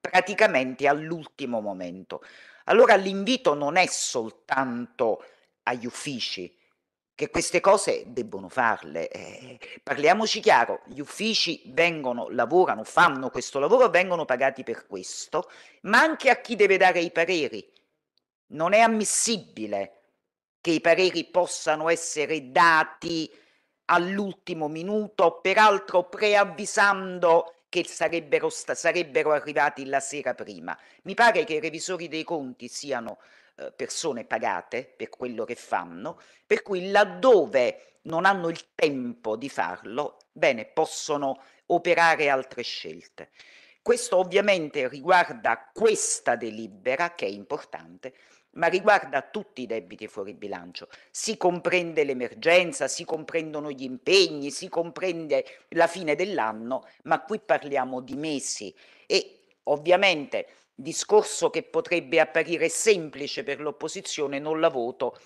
praticamente all'ultimo momento. Allora l'invito non è soltanto agli uffici, che queste cose debbono farle. Eh, parliamoci chiaro, gli uffici vengono, lavorano, fanno questo lavoro, vengono pagati per questo, ma anche a chi deve dare i pareri. Non è ammissibile che i pareri possano essere dati all'ultimo minuto, peraltro preavvisando che sarebbero, sarebbero arrivati la sera prima. Mi pare che i revisori dei conti siano eh, persone pagate per quello che fanno, per cui laddove non hanno il tempo di farlo, bene, possono operare altre scelte. Questo ovviamente riguarda questa delibera che è importante, ma riguarda tutti i debiti fuori bilancio. Si comprende l'emergenza, si comprendono gli impegni, si comprende la fine dell'anno, ma qui parliamo di mesi e ovviamente discorso che potrebbe apparire semplice per l'opposizione, non la voto,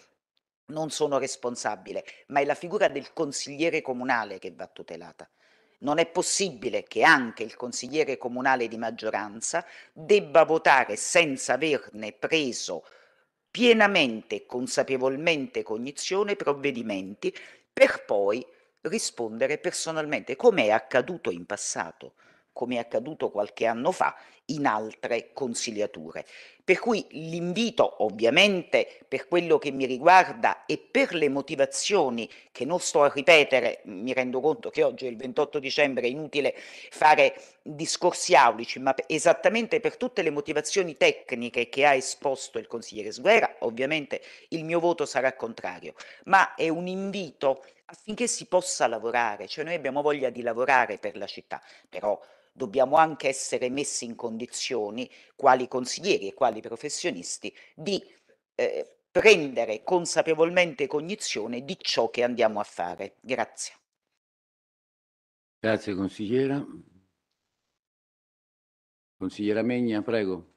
non sono responsabile, ma è la figura del consigliere comunale che va tutelata. Non è possibile che anche il consigliere comunale di maggioranza debba votare senza averne preso pienamente e consapevolmente cognizione provvedimenti per poi rispondere personalmente, come è accaduto in passato, come è accaduto qualche anno fa in altre consigliature. Per cui l'invito, ovviamente, per quello che mi riguarda e per le motivazioni che non sto a ripetere, mi rendo conto che oggi è il 28 dicembre, è inutile fare discorsi aulici, ma esattamente per tutte le motivazioni tecniche che ha esposto il consigliere Sguera, ovviamente il mio voto sarà contrario, ma è un invito affinché si possa lavorare, cioè noi abbiamo voglia di lavorare per la città, però dobbiamo anche essere messi in condizioni, quali consiglieri e quali professionisti, di eh, prendere consapevolmente cognizione di ciò che andiamo a fare. Grazie. Grazie consigliera. Consigliera Megna, prego.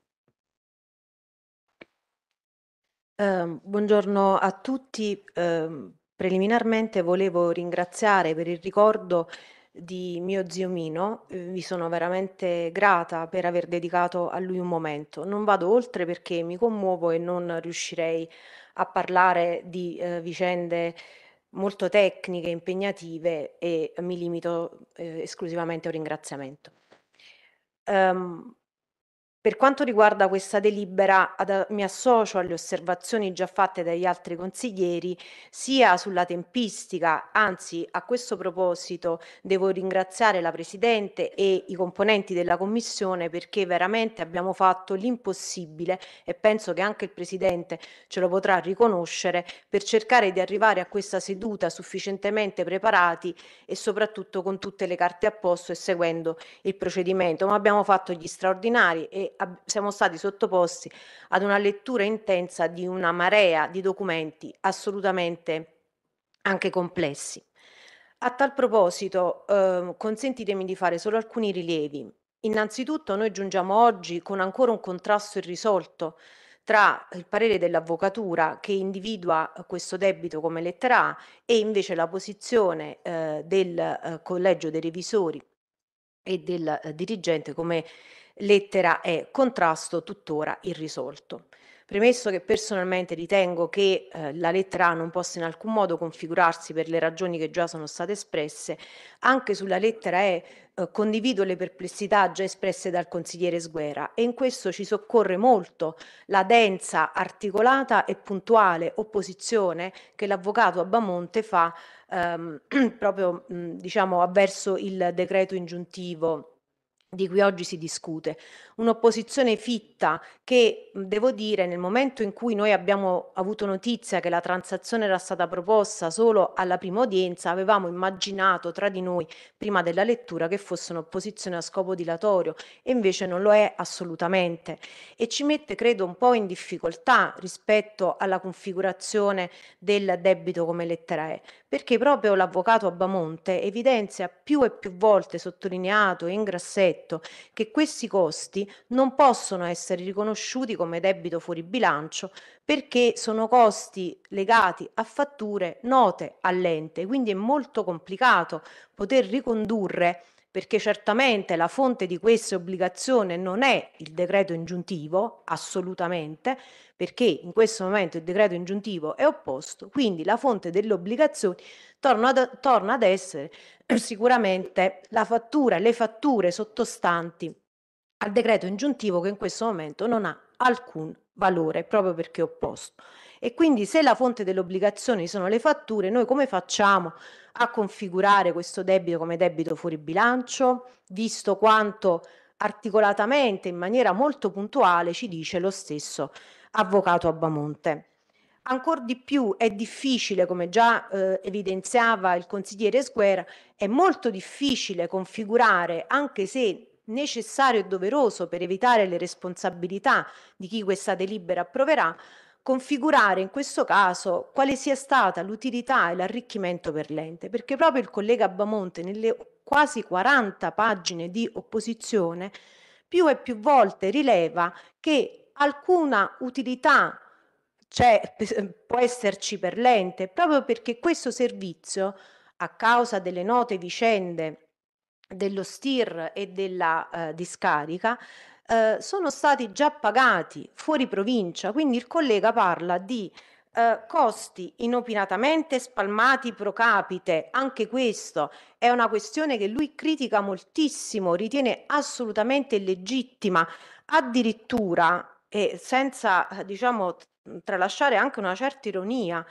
Eh, buongiorno a tutti. Eh, preliminarmente volevo ringraziare per il ricordo di mio zio Mino, vi eh, sono veramente grata per aver dedicato a lui un momento. Non vado oltre perché mi commuovo e non riuscirei a parlare di eh, vicende molto tecniche, impegnative e mi limito eh, esclusivamente a un ringraziamento. Um, per quanto riguarda questa delibera, ad- mi associo alle osservazioni già fatte dagli altri consiglieri, sia sulla tempistica, anzi a questo proposito devo ringraziare la Presidente e i componenti della Commissione perché veramente abbiamo fatto l'impossibile e penso che anche il Presidente ce lo potrà riconoscere per cercare di arrivare a questa seduta sufficientemente preparati e soprattutto con tutte le carte a posto e seguendo il procedimento. Ma abbiamo fatto gli straordinari e siamo stati sottoposti ad una lettura intensa di una marea di documenti assolutamente anche complessi. A tal proposito, eh, consentitemi di fare solo alcuni rilievi. Innanzitutto noi giungiamo oggi con ancora un contrasto irrisolto tra il parere dell'avvocatura che individua questo debito come lettera A e invece la posizione eh, del eh, collegio dei revisori e del eh, dirigente come lettera E, contrasto tuttora irrisolto. Premesso che personalmente ritengo che eh, la lettera A non possa in alcun modo configurarsi per le ragioni che già sono state espresse, anche sulla lettera E eh, condivido le perplessità già espresse dal consigliere Sguera e in questo ci soccorre molto la densa, articolata e puntuale opposizione che l'avvocato Abbamonte fa ehm, proprio mh, diciamo avverso il decreto ingiuntivo di cui oggi si discute, un'opposizione fitta che, devo dire, nel momento in cui noi abbiamo avuto notizia che la transazione era stata proposta solo alla prima udienza, avevamo immaginato tra di noi, prima della lettura, che fosse un'opposizione a scopo dilatorio e invece non lo è assolutamente e ci mette, credo, un po' in difficoltà rispetto alla configurazione del debito come lettera E, perché proprio l'avvocato Abamonte evidenzia più e più volte sottolineato in grassetto detto che questi costi non possono essere riconosciuti come debito fuori bilancio perché sono costi legati a fatture note all'ente, quindi è molto complicato poter ricondurre perché certamente la fonte di queste obbligazioni non è il decreto ingiuntivo, assolutamente, perché in questo momento il decreto ingiuntivo è opposto, quindi la fonte dell'obbligazione torna ad, torna ad essere sicuramente la fattura, le fatture sottostanti al decreto ingiuntivo che in questo momento non ha alcun valore proprio perché opposto. E quindi se la fonte delle obbligazioni sono le fatture, noi come facciamo a configurare questo debito come debito fuori bilancio, visto quanto articolatamente, in maniera molto puntuale, ci dice lo stesso avvocato Abbamonte. Ancora di più è difficile, come già eh, evidenziava il consigliere Squera, è molto difficile configurare, anche se necessario e doveroso per evitare le responsabilità di chi questa delibera approverà, configurare in questo caso quale sia stata l'utilità e l'arricchimento per l'ente, perché proprio il collega Bamonte nelle quasi 40 pagine di opposizione più e più volte rileva che alcuna utilità cioè, può esserci per l'ente, proprio perché questo servizio, a causa delle note vicende dello STIR e della eh, discarica, eh, sono stati già pagati fuori provincia, quindi il collega parla di eh, costi inopinatamente spalmati pro capite, anche questo è una questione che lui critica moltissimo, ritiene assolutamente illegittima, addirittura e senza diciamo tralasciare anche una certa ironia,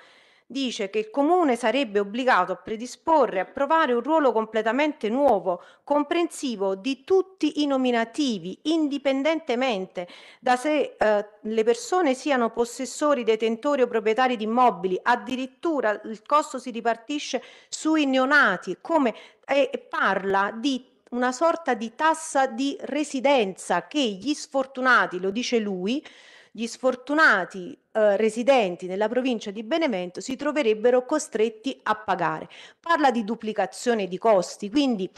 dice che il Comune sarebbe obbligato a predisporre e approvare un ruolo completamente nuovo, comprensivo di tutti i nominativi, indipendentemente da se eh, le persone siano possessori, detentori o proprietari di immobili. Addirittura il costo si ripartisce sui neonati, come eh, parla di una sorta di tassa di residenza che gli sfortunati, lo dice lui, gli sfortunati eh, residenti nella provincia di Benevento si troverebbero costretti a pagare. Parla di duplicazione di costi, quindi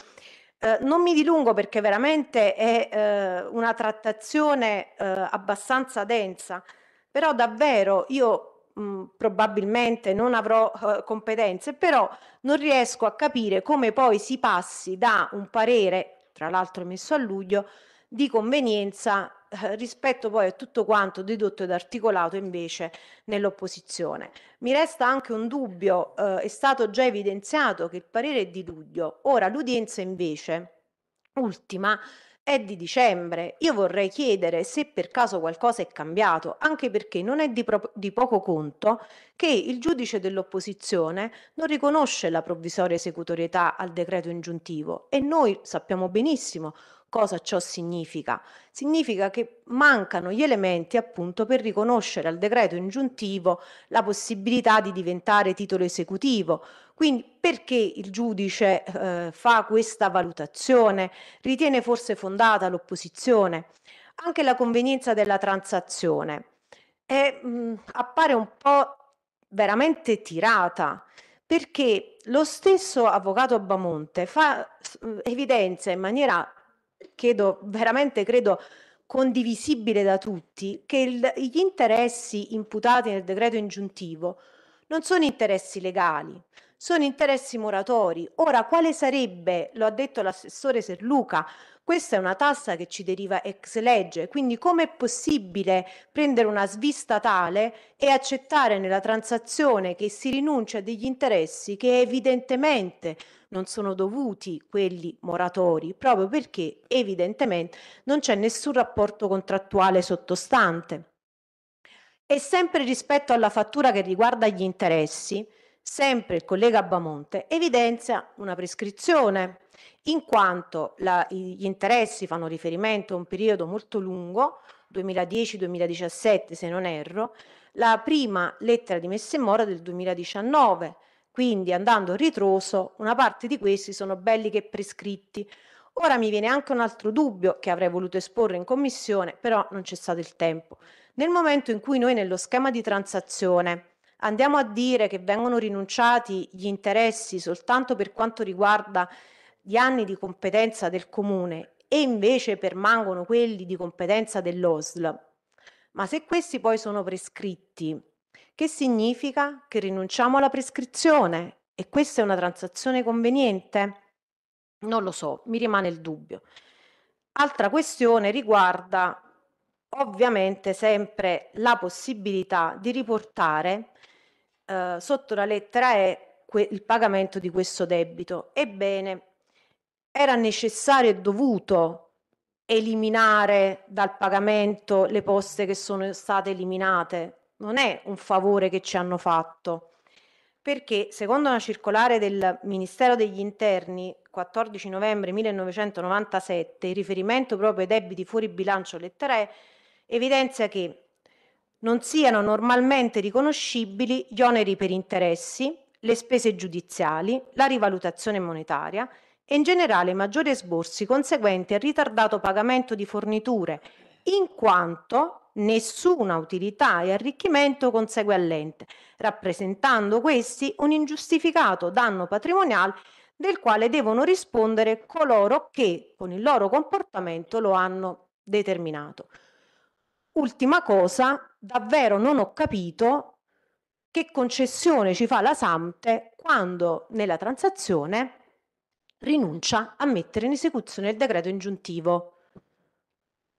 eh, non mi dilungo perché veramente è eh, una trattazione eh, abbastanza densa, però davvero io Mh, mm, probabilmente non avrò uh, competenze, però non riesco a capire come poi si passi da un parere, tra l'altro messo a luglio, di convenienza eh, rispetto poi a tutto quanto dedotto ed articolato invece nell'opposizione. Mi resta anche un dubbio, eh, è stato già evidenziato che il parere è di luglio, ora l'udienza invece ultima è di dicembre. Io vorrei chiedere se per caso qualcosa è cambiato, anche perché non è di, pro- di poco conto che il giudice dell'opposizione non riconosce la provvisoria esecutorietà al decreto ingiuntivo e noi sappiamo benissimo Cosa ciò significa? Significa che mancano gli elementi appunto per riconoscere al decreto ingiuntivo la possibilità di diventare titolo esecutivo. Quindi perché il giudice eh, fa questa valutazione? Ritiene forse fondata l'opposizione? Anche la convenienza della transazione è, mh, mm, appare un po' veramente tirata perché lo stesso avvocato Bamonte fa, evidenzia in maniera credo, veramente credo condivisibile da tutti, che il, gli interessi imputati nel decreto ingiuntivo non sono interessi legali, sono interessi moratori. Ora, quale sarebbe, lo ha detto l'assessore Serluca, questa è una tassa che ci deriva ex legge, quindi come è possibile prendere una svista tale e accettare nella transazione che si rinuncia a degli interessi che evidentemente non sono dovuti quelli moratori, proprio perché evidentemente non c'è nessun rapporto contrattuale sottostante. E sempre rispetto alla fattura che riguarda gli interessi, sempre il collega Bamonte evidenzia una prescrizione in quanto la, gli interessi fanno riferimento a un periodo molto lungo, 2010-2017 se non erro, la prima lettera di messa in mora del 2019, quindi andando a ritroso una parte di questi sono belli che prescritti. Ora mi viene anche un altro dubbio che avrei voluto esporre in commissione, però non c'è stato il tempo. Nel momento in cui noi nello schema di transazione andiamo a dire che vengono rinunciati gli interessi soltanto per quanto riguarda di anni di competenza del comune e invece permangono quelli di competenza dell'OSL, ma se questi poi sono prescritti, che significa che rinunciamo alla prescrizione e questa è una transazione conveniente? Non lo so, mi rimane il dubbio. Altra questione riguarda ovviamente sempre la possibilità di riportare eh, sotto la lettera E il pagamento di questo debito. Ebbene, era necessario e dovuto eliminare dal pagamento le poste che sono state eliminate, non è un favore che ci hanno fatto. Perché secondo una circolare del Ministero degli Interni 14 novembre 1997, in riferimento proprio ai debiti fuori bilancio lettera evidenzia che non siano normalmente riconoscibili gli oneri per interessi, le spese giudiziali, la rivalutazione monetaria e in generale maggiori esborsi conseguenti al ritardato pagamento di forniture, in quanto nessuna utilità e arricchimento consegue all'ente, rappresentando questi un ingiustificato danno patrimoniale del quale devono rispondere coloro che con il loro comportamento lo hanno determinato. Ultima cosa, davvero non ho capito che concessione ci fa la Samte quando nella transazione rinuncia a mettere in esecuzione il decreto ingiuntivo.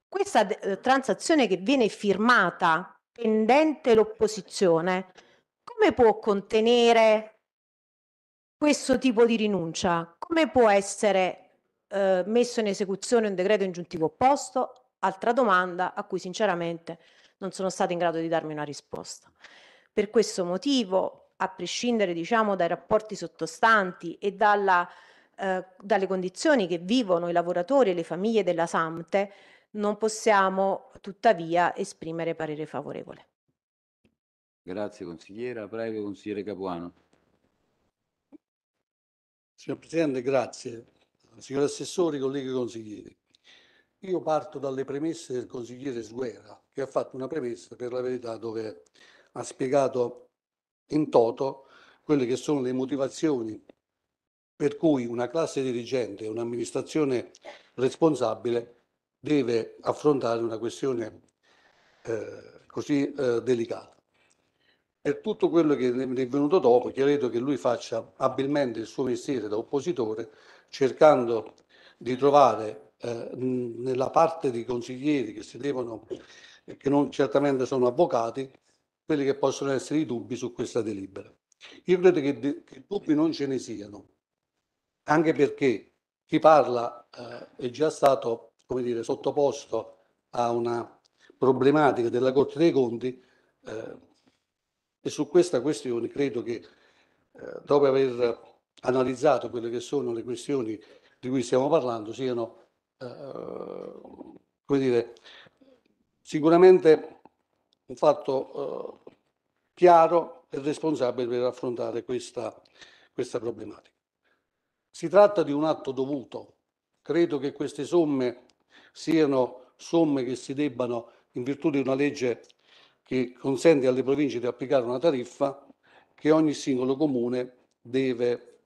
Questa de- eh, transazione che viene firmata pendente l'opposizione, come può contenere questo tipo di rinuncia? Come può essere eh, messo in esecuzione un decreto ingiuntivo opposto? Altra domanda a cui sinceramente non sono stata in grado di darmi una risposta. Per questo motivo, a prescindere diciamo, dai rapporti sottostanti e dalla eh, dalle condizioni che vivono i lavoratori e le famiglie della SAMTE, non possiamo tuttavia esprimere parere favorevole. Grazie consigliera. Prego consigliere Capuano. Signor Presidente, grazie. Signor Assessore, colleghi consiglieri. Io parto dalle premesse del consigliere Sguera, che ha fatto una premessa per la verità dove ha spiegato in toto quelle che sono le motivazioni per cui una classe dirigente, e un'amministrazione responsabile deve affrontare una questione eh, così eh, delicata. Per tutto quello che è venuto dopo, credo che lui faccia abilmente il suo mestiere da oppositore, cercando di trovare eh, nella parte di consiglieri che si devono, che non certamente sono avvocati, quelli che possono essere i dubbi su questa delibera. Io credo che, che dubbi non ce ne siano, anche perché chi parla eh, è già stato come dire, sottoposto a una problematica della Corte dei Conti eh, e su questa questione credo che eh, dopo aver analizzato quelle che sono le questioni di cui stiamo parlando siano eh, come dire, sicuramente un fatto eh, chiaro e responsabile per affrontare questa, questa problematica. Si tratta di un atto dovuto. Credo che queste somme siano somme che si debbano, in virtù di una legge che consente alle province di applicare una tariffa, che ogni singolo comune deve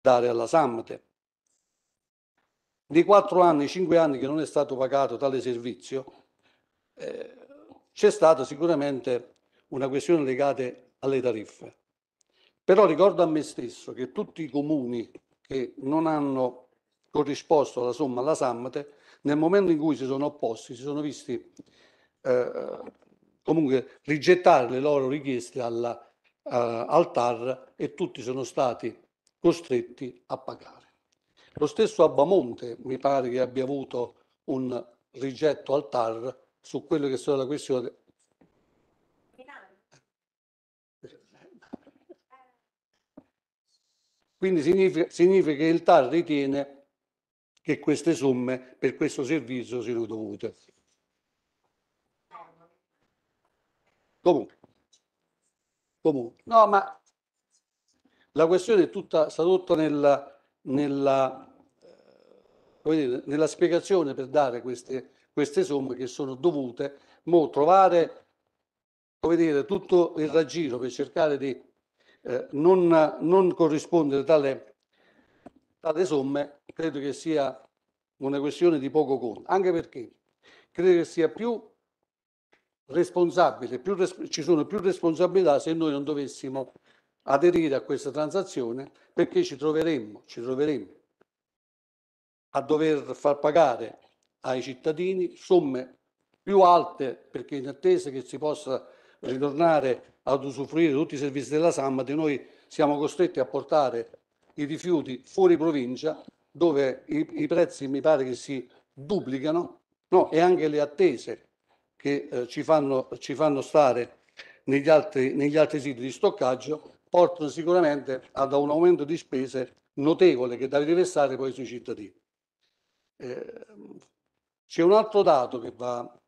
dare alla Samte. Nei quattro anni, cinque anni che non è stato pagato tale servizio, eh, c'è stata sicuramente una questione legata alle tariffe. Però ricordo a me stesso che tutti i comuni che non hanno corrisposto alla somma alla Summit, nel momento in cui si sono opposti, si sono visti eh, comunque rigettare le loro richieste alla, eh, al TAR e tutti sono stati costretti a pagare. Lo stesso Abbamonte mi pare che abbia avuto un rigetto al TAR su quello che è stata la questione Quindi significa, significa che il TAR ritiene che queste somme per questo servizio siano dovute. Comunque, comunque. no, ma la questione è tutta, sta tutta nella, nella, eh, dire, nella spiegazione per dare queste, queste somme che sono dovute, mo trovare come dire, tutto il raggiro per cercare di eh, non, non, corrispondere tale, tale somme credo che sia una questione di poco conto, anche perché credo che sia più responsabile, più res- ci sono più responsabilità se noi non dovessimo aderire a questa transazione perché ci troveremmo, ci troveremmo a dover far pagare ai cittadini somme più alte perché in attesa che si possa ritornare ad usufruire tutti i servizi della SAMMAT, noi siamo costretti a portare i rifiuti fuori provincia dove i, i prezzi mi pare che si duplicano no, e anche le attese che eh, ci, fanno, ci, fanno, stare negli altri, negli altri siti di stoccaggio portano sicuramente ad un aumento di spese notevole che da riversare poi sui cittadini. Eh, c'è un altro dato che va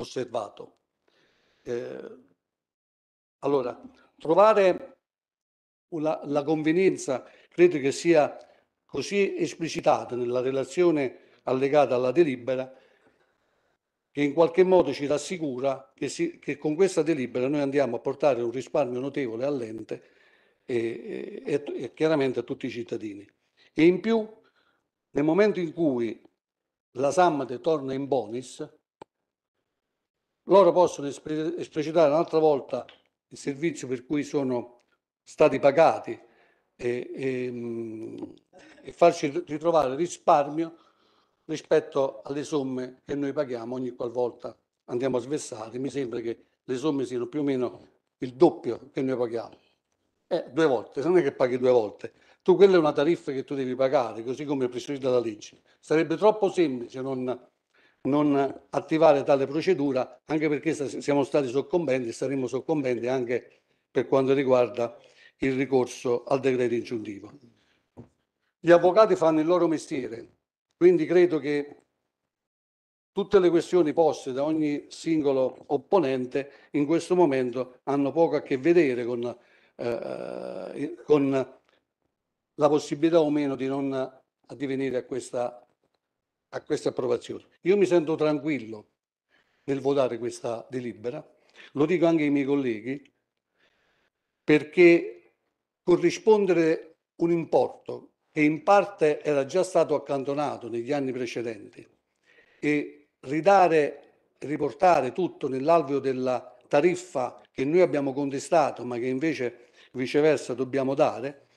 osservato. Eh, allora, trovare una, la convenienza credo che sia così esplicitata nella relazione allegata alla delibera che in qualche modo ci rassicura che, si, che con questa delibera noi andiamo a portare un risparmio notevole all'ente e, e, e chiaramente a tutti i cittadini. E in più, nel momento in cui la Samte torna in bonis, loro possono esplicitare un'altra volta il servizio per cui sono stati pagati e, e, mm, e farci ritrovare risparmio rispetto alle somme che noi paghiamo ogni qualvolta andiamo a sversare. Mi sembra che le somme siano più o meno il doppio che noi paghiamo. Eh, due volte, se non è che paghi due volte. Tu quella è una tariffa che tu devi pagare, così come è prescritta la legge. Sarebbe troppo semplice non non attivare tale procedura, anche perché siamo stati soccombenti e saremo soccombenti anche per quanto riguarda il ricorso al decreto ingiuntivo. Gli avvocati fanno il loro mestiere, quindi credo che tutte le questioni poste da ogni singolo opponente in questo momento hanno poco a che vedere con, eh, con la possibilità o meno di non addivenire a questa a questa approvazione. Io mi sento tranquillo nel votare questa delibera, lo dico anche ai miei colleghi, perché corrispondere un importo che in parte era già stato accantonato negli anni precedenti e ridare, riportare tutto nell'alveo della tariffa che noi abbiamo contestato ma che invece viceversa dobbiamo dare,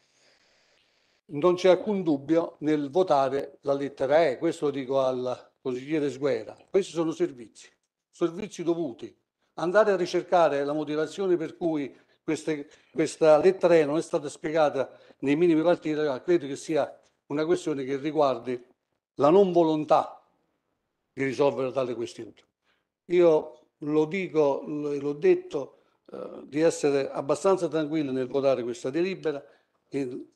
non c'è alcun dubbio nel votare la lettera E, questo lo dico al consigliere Sguera. Questi sono servizi, servizi dovuti. Andare a ricercare la motivazione per cui queste, questa lettera E non è stata spiegata nei minimi partiti, credo che sia una questione che riguardi la non volontà di risolvere tale questione. Io lo dico, e l'ho detto, eh, di essere abbastanza tranquillo nel votare questa delibera, che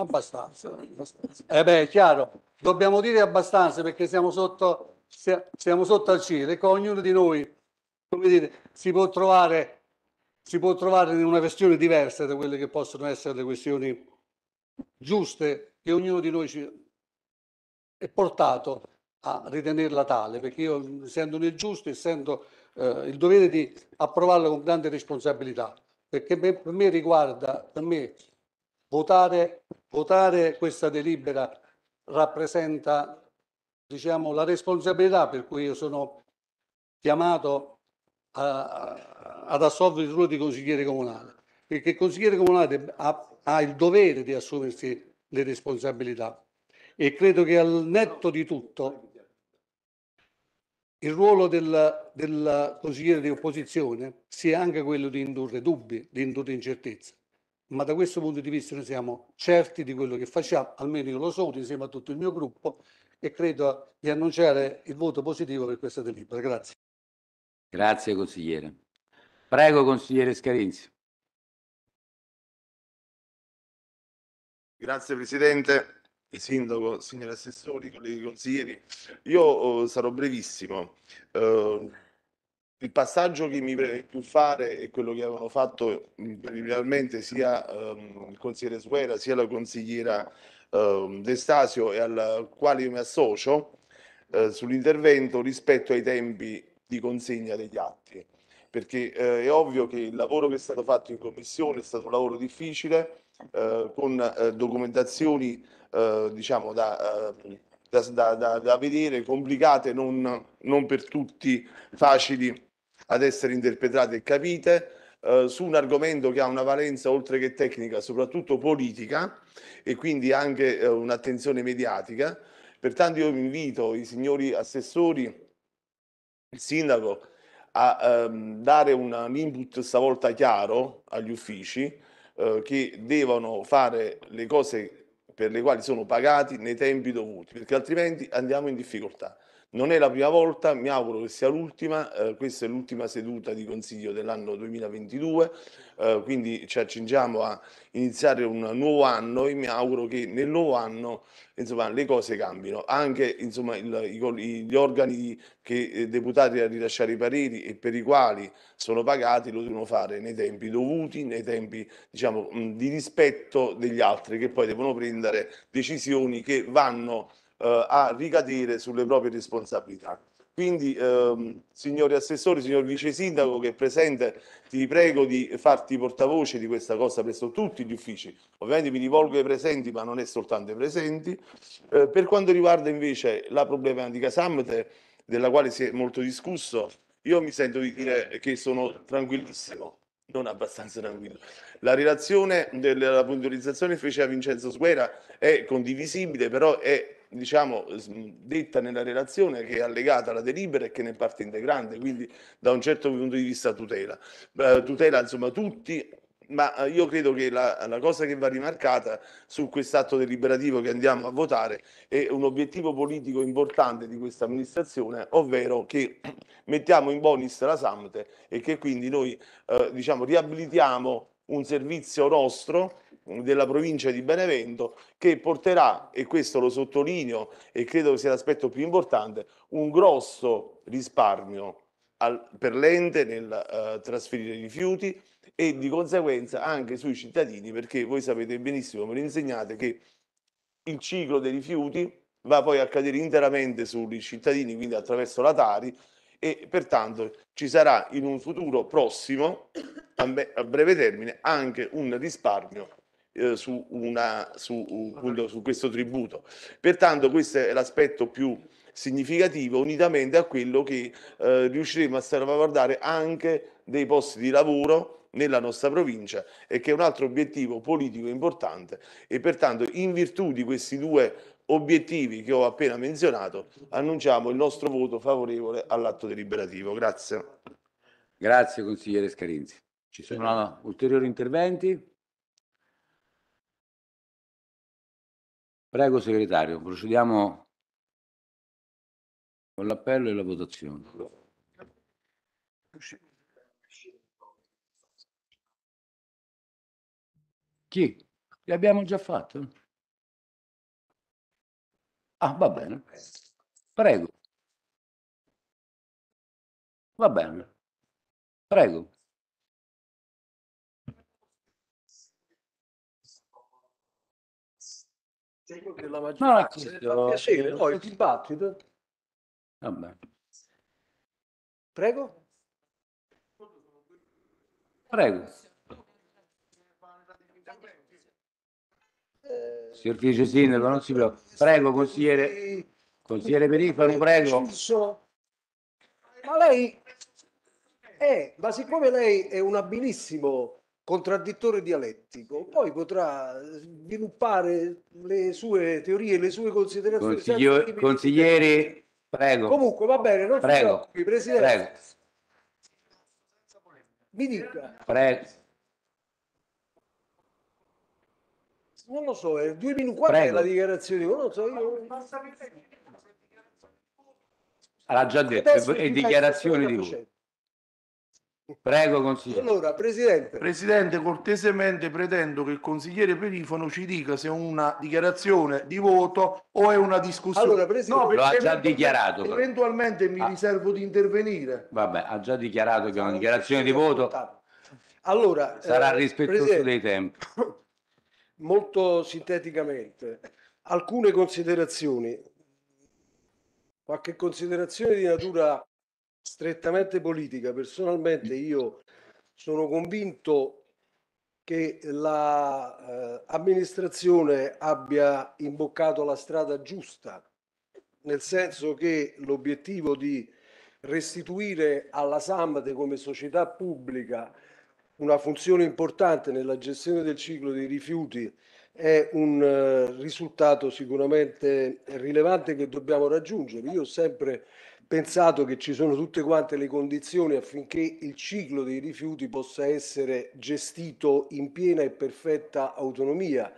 Abbastanza, abbastanza. Eh beh, è chiaro, dobbiamo dire abbastanza perché siamo sotto, siamo sotto al Cile, ecco, ognuno di noi come dire, si può trovare si può trovare in una questione diversa da quelle che possono essere le questioni giuste che ognuno di noi è portato a ritenerla tale, perché io essendo nel giusto e sento eh, il dovere di approvarla con grande responsabilità, perché per me riguarda, per me votare Votare questa delibera rappresenta diciamo, la responsabilità per cui io sono chiamato a, a, ad assolvere il ruolo di consigliere comunale, perché il consigliere comunale ha, ha il dovere di assumersi le responsabilità e credo che al netto di tutto il ruolo del, del consigliere di opposizione sia anche quello di indurre dubbi, di indurre incertezze ma da questo punto di vista noi siamo certi di quello che facciamo, almeno io lo sono insieme a tutto il mio gruppo e credo di annunciare il voto positivo per questa delibera. Grazie. Grazie consigliere. Prego consigliere Scarinzi. Grazie Presidente, Sindaco, signori Assessori, colleghi consiglieri. Io oh, sarò brevissimo. Eh, il passaggio che mi preme più fare è quello che avevano fatto preliminarmente sia ehm, il consigliere Suera sia la consigliera ehm, D'Estasio e al quale io mi associo eh, sull'intervento rispetto ai tempi di consegna degli atti perché eh, è ovvio che il lavoro che è stato fatto in commissione è stato un lavoro difficile, eh, con eh, documentazioni eh, diciamo ehm, da, da, da, da, vedere, complicate, non, non per tutti facili ad essere interpretate e capite eh, su un argomento che ha una valenza oltre che tecnica, soprattutto politica e quindi anche eh, un'attenzione mediatica. Pertanto io invito i signori assessori, il sindaco, a ehm, dare un, input stavolta chiaro agli uffici eh, che devono fare le cose per le quali sono pagati nei tempi dovuti, perché altrimenti andiamo in difficoltà. Non è la prima volta, mi auguro che sia l'ultima, eh, questa è l'ultima seduta di Consiglio dell'anno 2022, eh, quindi ci accingiamo a iniziare un nuovo anno e mi auguro che nel nuovo anno insomma, le cose cambino, anche insomma, il, i, gli organi che eh, deputati a rilasciare i pareri e per i quali sono pagati lo devono fare nei tempi dovuti, nei tempi diciamo, mh, di rispetto degli altri che poi devono prendere decisioni che vanno eh, a ricadere sulle proprie responsabilità. Quindi, ehm, signori assessori, signor vice sindaco che è presente, ti prego di farti portavoce di questa cosa presso tutti gli uffici. Ovviamente mi rivolgo ai presenti, ma non è soltanto ai presenti. Eh, per quanto riguarda invece la problematica Samte, della quale si è molto discusso, io mi sento di dire che sono tranquillissimo, non abbastanza tranquillo. La relazione della puntualizzazione fece a Vincenzo Sguera è condivisibile, però è diciamo, detta nella relazione che è allegata alla delibera e che ne parte integrante, quindi da un certo punto di vista tutela. Eh, tutela insomma tutti, ma eh, io credo che la, la cosa che va rimarcata su quest'atto deliberativo che andiamo a votare è un obiettivo politico importante di questa amministrazione, ovvero che mettiamo in bonis la Samte e che quindi noi eh, diciamo, riabilitiamo un servizio nostro della provincia di Benevento che porterà, e questo lo sottolineo e credo sia l'aspetto più importante, un grosso risparmio al, per l'ente nel uh, trasferire i rifiuti e di conseguenza anche sui cittadini perché voi sapete benissimo, me lo insegnate, che il ciclo dei rifiuti va poi a cadere interamente sui cittadini, quindi attraverso la Tari e pertanto ci sarà in un futuro prossimo, a breve termine, anche un risparmio eh, su, una, su, un, ah, su questo tributo. Pertanto questo è l'aspetto più significativo unitamente a quello che eh, riusciremo a salvaguardare anche dei posti di lavoro nella nostra provincia e che è un altro obiettivo politico importante e pertanto in virtù di questi due obiettivi che ho appena menzionato annunciamo il nostro voto favorevole all'atto deliberativo. Grazie. Grazie consigliere Scarinzi. Ci sono ulteriori interventi? Prego segretario, procediamo con l'appello e la votazione. Chi? L'abbiamo già fatto? Ah, va bene. Prego. Va bene. Prego. Dico che la maggioranza no, eh, no, fa piacere. Ho il dibattito. Vabbè. Prego. Prego. Eh, Signor Vice Sindaco, non si preoccupi. Prego, consigliere. Consigliere Perifano, prego. Ma lei, eh, ma siccome lei è un abilissimo contraddittore dialettico, poi potrà sviluppare le sue teorie, le sue considerazioni. Consiglio, consiglieri, prego. Comunque va bene, non prego, ci Presidente. Prego. Mi dica. Prego. Non lo so, è due minuti. Qual prego. è la dichiarazione? Non lo so, io... L'ha già detto, è dichiarazione di voi. Prego, consigliere. Allora, Presidente. Presidente, cortesemente pretendo che il consigliere Perifono ci dica se è una dichiarazione di voto o è una discussione. Allora, Presidente, no, lo ha già dichiarato. Eventualmente però. mi ah. riservo di intervenire. Vabbè, ha già dichiarato che è una dichiarazione di voto. Allora, sarà eh, rispettoso dei tempi. Molto sinteticamente, alcune considerazioni. Qualche considerazione di natura strettamente politica. Personalmente mm. io sono convinto che l'amministrazione la, eh, abbia imboccato la strada giusta, nel senso che l'obiettivo di restituire alla Samate come società pubblica una funzione importante nella gestione del ciclo dei rifiuti è un eh, risultato sicuramente rilevante che dobbiamo raggiungere. Io ho sempre pensato che ci sono tutte quante le condizioni affinché il ciclo dei rifiuti possa essere gestito in piena e perfetta autonomia,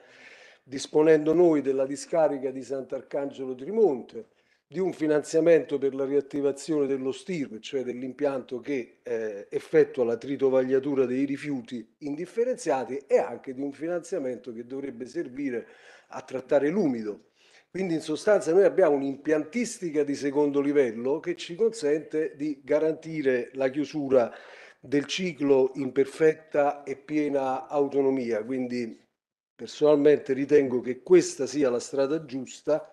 disponendo noi della discarica di Sant'Arcangelo Trimonte, di un finanziamento per la riattivazione dello STIR, cioè dell'impianto che eh, effettua la tritovagliatura dei rifiuti indifferenziati e anche di un finanziamento che dovrebbe servire a trattare l'umido quindi in sostanza noi abbiamo un'impiantistica di secondo livello che ci consente di garantire la chiusura del ciclo in perfetta e piena autonomia. Quindi personalmente ritengo che questa sia la strada giusta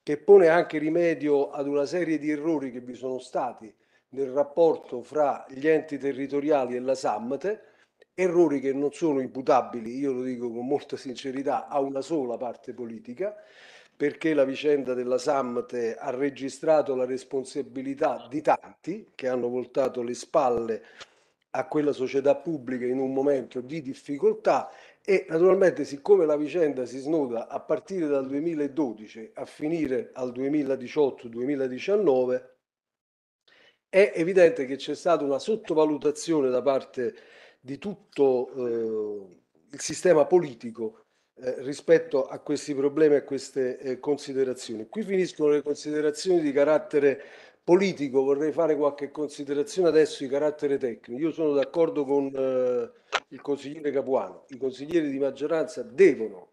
che pone anche rimedio ad una serie di errori che vi sono stati nel rapporto fra gli enti territoriali e la SAMMTE, errori che non sono imputabili, io lo dico con molta sincerità, a una sola parte politica, perché la vicenda della Samte ha registrato la responsabilità di tanti che hanno voltato le spalle a quella società pubblica in un momento di difficoltà e naturalmente siccome la vicenda si snoda a partire dal 2012 a finire al 2018-2019 è evidente che c'è stata una sottovalutazione da parte di tutto eh, il sistema politico eh, rispetto a questi problemi e a queste eh, considerazioni. Qui finiscono le considerazioni di carattere politico, vorrei fare qualche considerazione adesso di carattere tecnico. Io sono d'accordo con eh, il consigliere Capuano, i consiglieri di maggioranza devono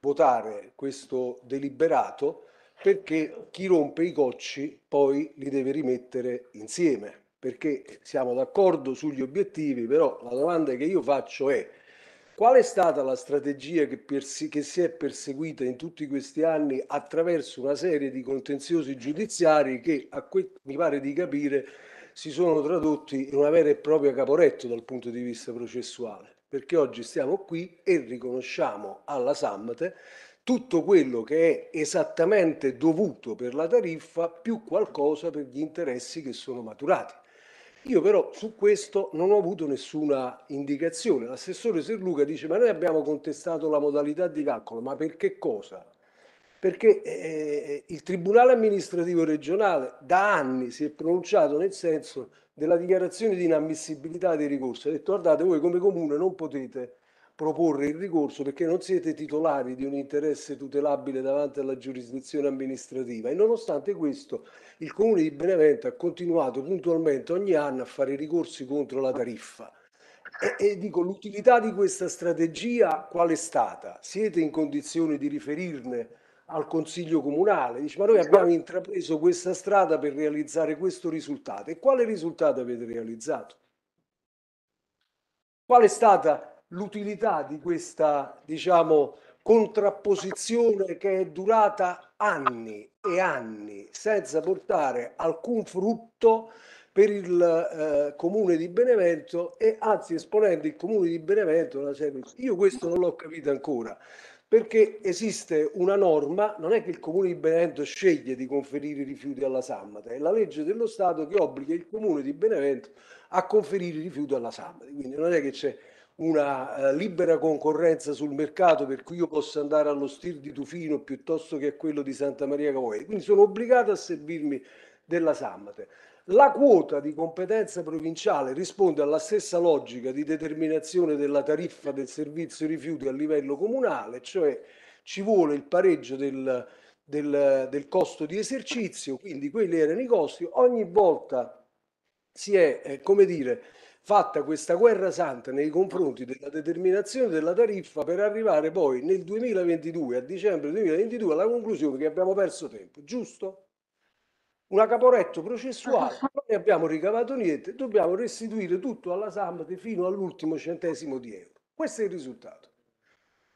votare questo deliberato perché chi rompe i cocci poi li deve rimettere insieme, perché siamo d'accordo sugli obiettivi, però la domanda che io faccio è Qual è stata la strategia che, persi- che, si è perseguita in tutti questi anni attraverso una serie di contenziosi giudiziari che, a que- mi pare di capire, si sono tradotti in una vera e propria caporetto dal punto di vista processuale? Perché oggi stiamo qui e riconosciamo alla Samte tutto quello che è esattamente dovuto per la tariffa più qualcosa per gli interessi che sono maturati. Io però su questo non ho avuto nessuna indicazione. L'assessore Serluca dice ma noi abbiamo contestato la modalità di calcolo, ma perché cosa? Perché eh, eh, il Tribunale amministrativo regionale da anni si è pronunciato nel senso della dichiarazione di inammissibilità dei ricorsi. Ha detto guardate voi come comune non potete proporre il ricorso perché non siete titolari di un interesse tutelabile davanti alla giurisdizione amministrativa e nonostante questo il comune di Benevento ha continuato puntualmente ogni anno a fare ricorsi contro la tariffa. E, e dico l'utilità di questa strategia qual è stata? Siete in condizione di riferirne al Consiglio Comunale? Dice ma noi abbiamo intrapreso questa strada per realizzare questo risultato. E quale risultato avete realizzato? Qual è stata l'utilità di questa, diciamo, contrapposizione che è durata anni e anni senza portare alcun frutto per il eh, comune di Benevento e anzi esponendo il comune di Benevento alla servizio. Io questo non l'ho capito ancora perché esiste una norma, non è che il comune di Benevento sceglie di conferire i rifiuti alla Sammata, è la legge dello Stato che obbliga il comune di Benevento a conferire i rifiuti alla Sammata, quindi non è che c'è una eh, libera concorrenza sul mercato per cui io possa andare allo stir di Tufino piuttosto che a quello di Santa Maria Cavoia. Quindi sono obbligato a servirmi della Samate. La quota di competenza provinciale risponde alla stessa logica di determinazione della tariffa del servizio rifiuti a livello comunale, cioè ci vuole il pareggio del, del, del costo di esercizio, quindi quelli erano i costi, ogni volta si è, eh, come dire, fatta questa guerra santa nei confronti della determinazione della tariffa per arrivare poi nel 2022, a dicembre 2022, alla conclusione che abbiamo perso tempo, giusto? Una caporetto processuale, ah. non ne abbiamo ricavato niente, dobbiamo restituire tutto alla Samp fino all'ultimo centesimo di euro. Questo è il risultato.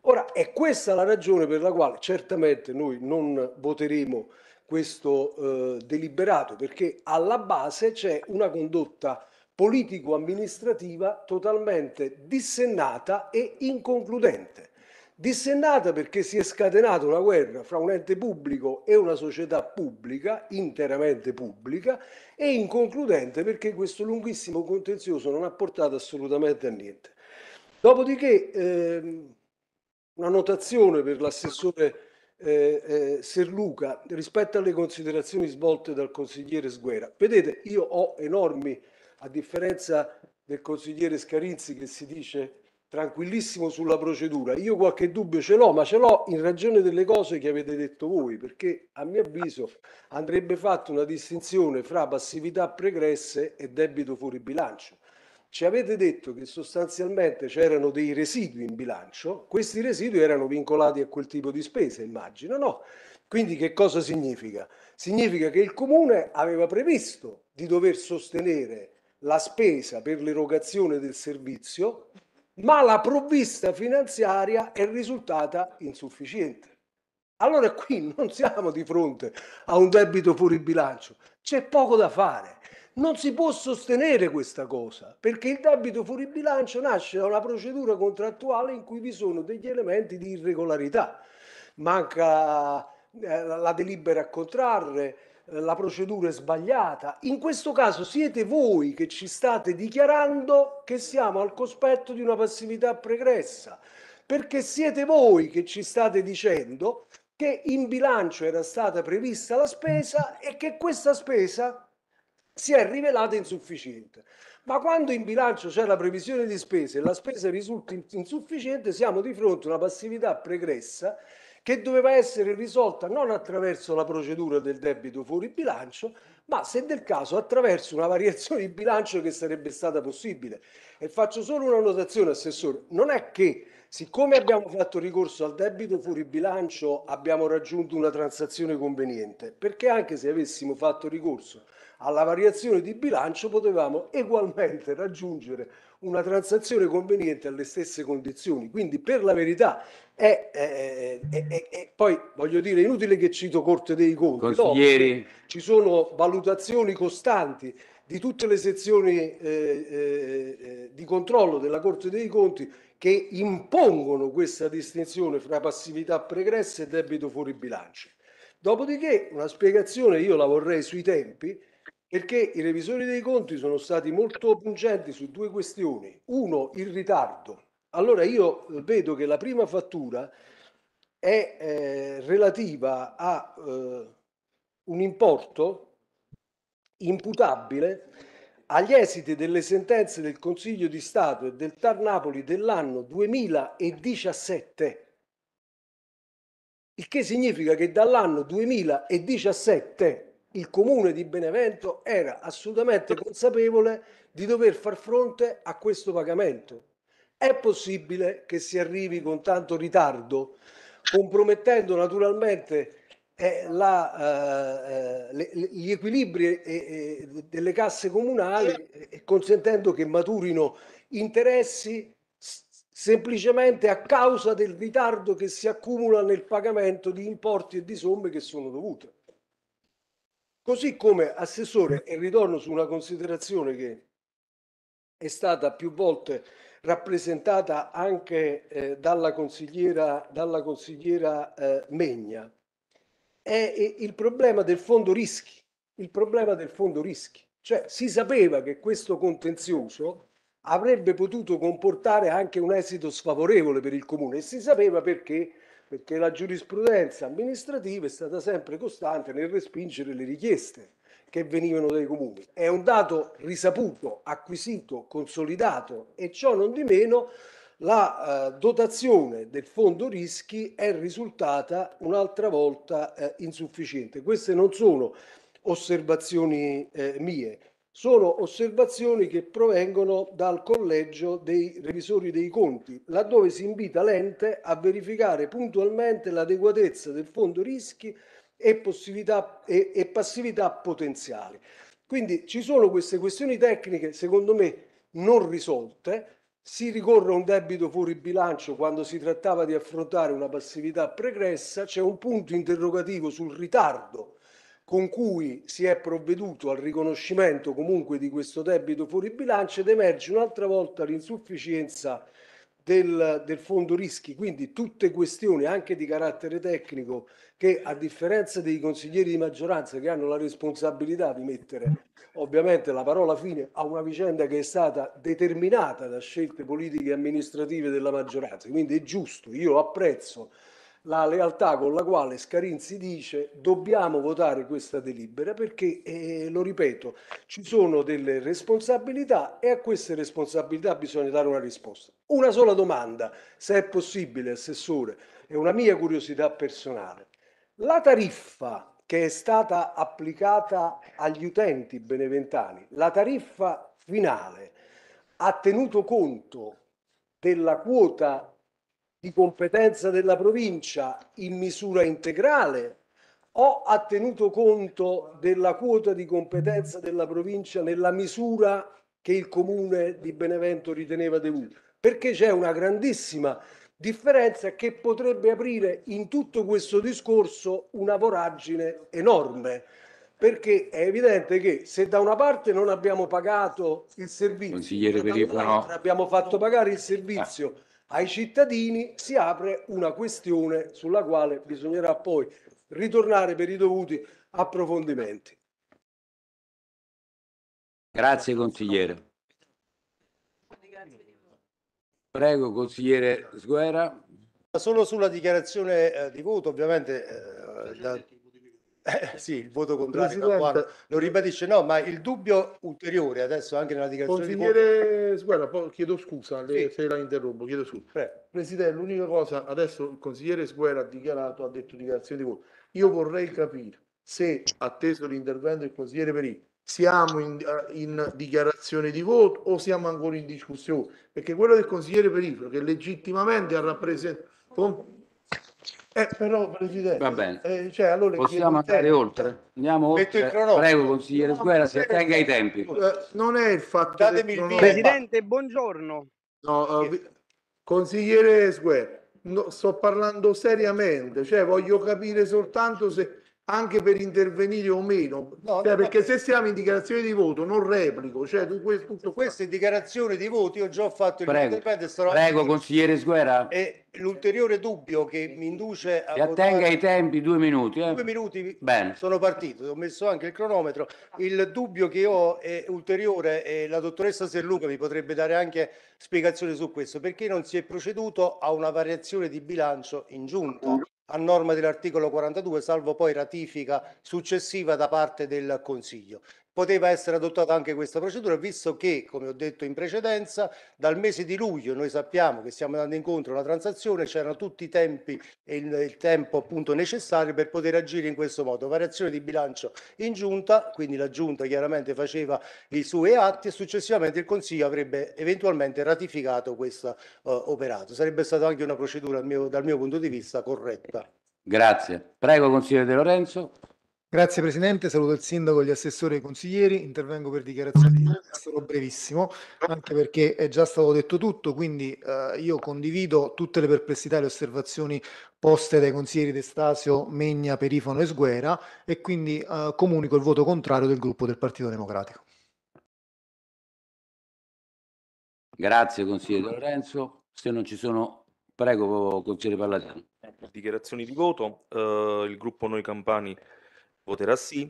Ora, è questa la ragione per la quale certamente noi non voteremo questo eh, deliberato, perché alla base c'è una condotta politico-amministrativa totalmente dissennata e inconcludente. Dissennata perché si è scatenata una guerra fra un ente pubblico e una società pubblica, interamente pubblica, e inconcludente perché questo lunghissimo contenzioso non ha portato assolutamente a niente. Dopodiché, ehm, una notazione per l'assessore eh, eh, Serluca rispetto alle considerazioni svolte dal consigliere Sguera. Vedete, io ho enormi a differenza del consigliere Scarinzi che si dice tranquillissimo sulla procedura, io qualche dubbio ce l'ho, ma ce l'ho in ragione delle cose che avete detto voi, perché a mio avviso andrebbe fatta una distinzione fra passività pregresse e debito fuori bilancio. Ci avete detto che sostanzialmente c'erano dei residui in bilancio, questi residui erano vincolati a quel tipo di spesa, immagino, no? Quindi che cosa significa? Significa che il comune aveva previsto di dover sostenere la spesa per l'erogazione del servizio, ma la provvista finanziaria è risultata insufficiente. Allora qui non siamo di fronte a un debito fuori bilancio, c'è poco da fare. Non si può sostenere questa cosa, perché il debito fuori bilancio nasce da una procedura contrattuale in cui vi sono degli elementi di irregolarità. Manca eh, la delibera a contrarre, eh, la procedura è sbagliata. In questo caso siete voi che ci state dichiarando che siamo al cospetto di una passività pregressa, perché siete voi che ci state dicendo che in bilancio era stata prevista la spesa e che questa spesa si è rivelata insufficiente. Ma quando in bilancio c'è la previsione di spesa e la spesa risulta insufficiente, siamo di fronte a una passività pregressa che doveva essere risolta non attraverso la procedura del debito fuori bilancio, ma se del caso attraverso una variazione di bilancio che sarebbe stata possibile. E faccio solo una notazione, Assessore, non è che siccome abbiamo fatto ricorso al debito fuori bilancio abbiamo raggiunto una transazione conveniente, perché anche se avessimo fatto ricorso alla variazione di bilancio potevamo egualmente raggiungere una transazione conveniente alle stesse condizioni. Quindi per la verità e, e, e, e, poi voglio dire, è inutile che cito Corte dei Conti, no, ci sono valutazioni costanti di tutte le sezioni eh, eh, eh, di controllo della Corte dei Conti che impongono questa distinzione fra passività pregresse e debito fuori bilancio. Dopodiché una spiegazione io la vorrei sui tempi, perché i revisori dei conti sono stati molto pungenti su due questioni. Uno, il ritardo allora io eh, vedo che la prima fattura è eh, relativa a eh, un importo imputabile agli esiti delle sentenze del Consiglio di Stato e del Tar Napoli dell'anno 2017. Il che significa che dall'anno 2017 il comune di Benevento era assolutamente consapevole di dover far fronte a questo pagamento. È possibile che si arrivi con tanto ritardo, compromettendo naturalmente eh, la, eh, eh le, gli equilibri eh, eh delle casse comunali eh, e consentendo che maturino interessi semplicemente a causa del ritardo che si accumula nel pagamento di importi e di somme che sono dovute. Così come assessore, e ritorno su una considerazione che è stata più volte rappresentata anche eh, dalla consigliera, dalla consigliera eh, Megna, è il problema del fondo rischi, il problema del fondo rischi. Cioè si sapeva che questo contenzioso avrebbe potuto comportare anche un esito sfavorevole per il comune e si sapeva perché perché la giurisprudenza amministrativa è stata sempre costante nel respingere le richieste che venivano dai comuni. È un dato risaputo, acquisito, consolidato e ciò non di meno la eh, dotazione del fondo rischi è risultata un'altra volta eh, insufficiente. Queste non sono osservazioni eh, mie, sono osservazioni che provengono dal collegio dei revisori dei conti, laddove si invita l'ente a verificare puntualmente l'adeguatezza del fondo rischi e, e, e passività potenziali. Quindi ci sono queste questioni tecniche, secondo me, non risolte, si ricorre a un debito fuori bilancio quando si trattava di affrontare una passività pregressa, c'è un punto interrogativo sul ritardo con cui si è provveduto al riconoscimento comunque di questo debito fuori bilancio ed emerge un'altra volta l'insufficienza del, del fondo rischi, quindi tutte questioni anche di carattere tecnico che a differenza dei consiglieri di maggioranza che hanno la responsabilità di mettere ovviamente la parola fine a una vicenda che è stata determinata da scelte politiche e amministrative della maggioranza, quindi è giusto, io apprezzo la lealtà con la quale Scarinzi dice dobbiamo votare questa delibera perché, eh, lo ripeto, ci sono delle responsabilità e a queste responsabilità bisogna dare una risposta. Una sola domanda, se è possibile, Assessore, è una mia curiosità personale. La tariffa che è stata applicata agli utenti beneventani, la tariffa finale, ha tenuto conto della quota di competenza della provincia in misura integrale o ha tenuto conto della quota di competenza della provincia nella misura che il comune di Benevento riteneva dovuta? Perché c'è una grandissima differenza che potrebbe aprire in tutto questo discorso una voragine enorme perché è evidente che se da una parte non abbiamo pagato il servizio, dall'altra abbiamo fatto pagare il ah. servizio ai cittadini si apre una questione sulla quale bisognerà poi ritornare per i dovuti approfondimenti. Grazie consigliere. Prego consigliere Sguera. Solo sulla dichiarazione eh, di voto, ovviamente eh, da, eh, sì, il voto contrario Presidente... lo ribadisce. No, ma il dubbio ulteriore adesso anche nella dichiarazione Consigliere di voto... Sguerra, chiedo scusa sì. se la interrompo, chiedo scusa. Prego. Presidente, l'unica cosa, adesso il consigliere Sguerra ha dichiarato, ha detto dichiarazione di voto. Io vorrei capire se, atteso l'intervento del consigliere Perì, siamo in, eh, in, dichiarazione di voto o siamo ancora in discussione? Perché quello del consigliere Perì, che legittimamente ha rappresentato... Eh, però, Presidente, Va bene. Eh, cioè, allora possiamo andare oltre. Andiamo oltre. Prego, consigliere no, Sguerra, si attenga ai tempi. Eh, non è il fatto. Datemi il Presidente, buongiorno. No, eh, consigliere Sguera, no, sto parlando seriamente, cioè voglio capire soltanto se anche per intervenire o meno, no, cioè, perché se siamo in dichiarazione di voto non replico, cioè tu questo, tutto dichiarazione di voto io già ho fatto il prego, sarò prego consigliere Sguera E l'ulteriore dubbio che mi induce a... E attenga ai tempi, due minuti. Eh? Due minuti, Bene. sono partito, ho messo anche il cronometro. Il dubbio che ho è ulteriore e la dottoressa Serluca mi potrebbe dare anche spiegazione su questo, perché non si è proceduto a una variazione di bilancio in giunta? a norma dell'articolo 42, salvo poi ratifica successiva da parte del Consiglio poteva essere adottata anche questa procedura, visto che, come ho detto in precedenza, dal mese di luglio noi sappiamo che stiamo andando incontro a una transazione, c'erano tutti i tempi e il, il tempo appunto necessario per poter agire in questo modo. Variazione di bilancio in giunta, quindi la giunta chiaramente faceva i suoi atti e successivamente il Consiglio avrebbe eventualmente ratificato questo uh, eh, operato. Sarebbe stata anche una procedura mio, dal mio punto di vista corretta. Grazie. Prego Consigliere De Lorenzo. Grazie Presidente, saluto il Sindaco, gli assessori e i consiglieri, intervengo per dichiarazione di voto, sarò brevissimo, anche perché è già stato detto tutto, quindi eh, io condivido tutte le perplessità e le osservazioni poste dai consiglieri D'Estasio, Megna, Perifano e Sguera e quindi eh, comunico il voto contrario del gruppo del Partito Democratico. Grazie consigliere Lorenzo, se non ci sono prego consigliere Palladino. Dichiarazioni di voto, uh, il gruppo Noi Campani voterà sì,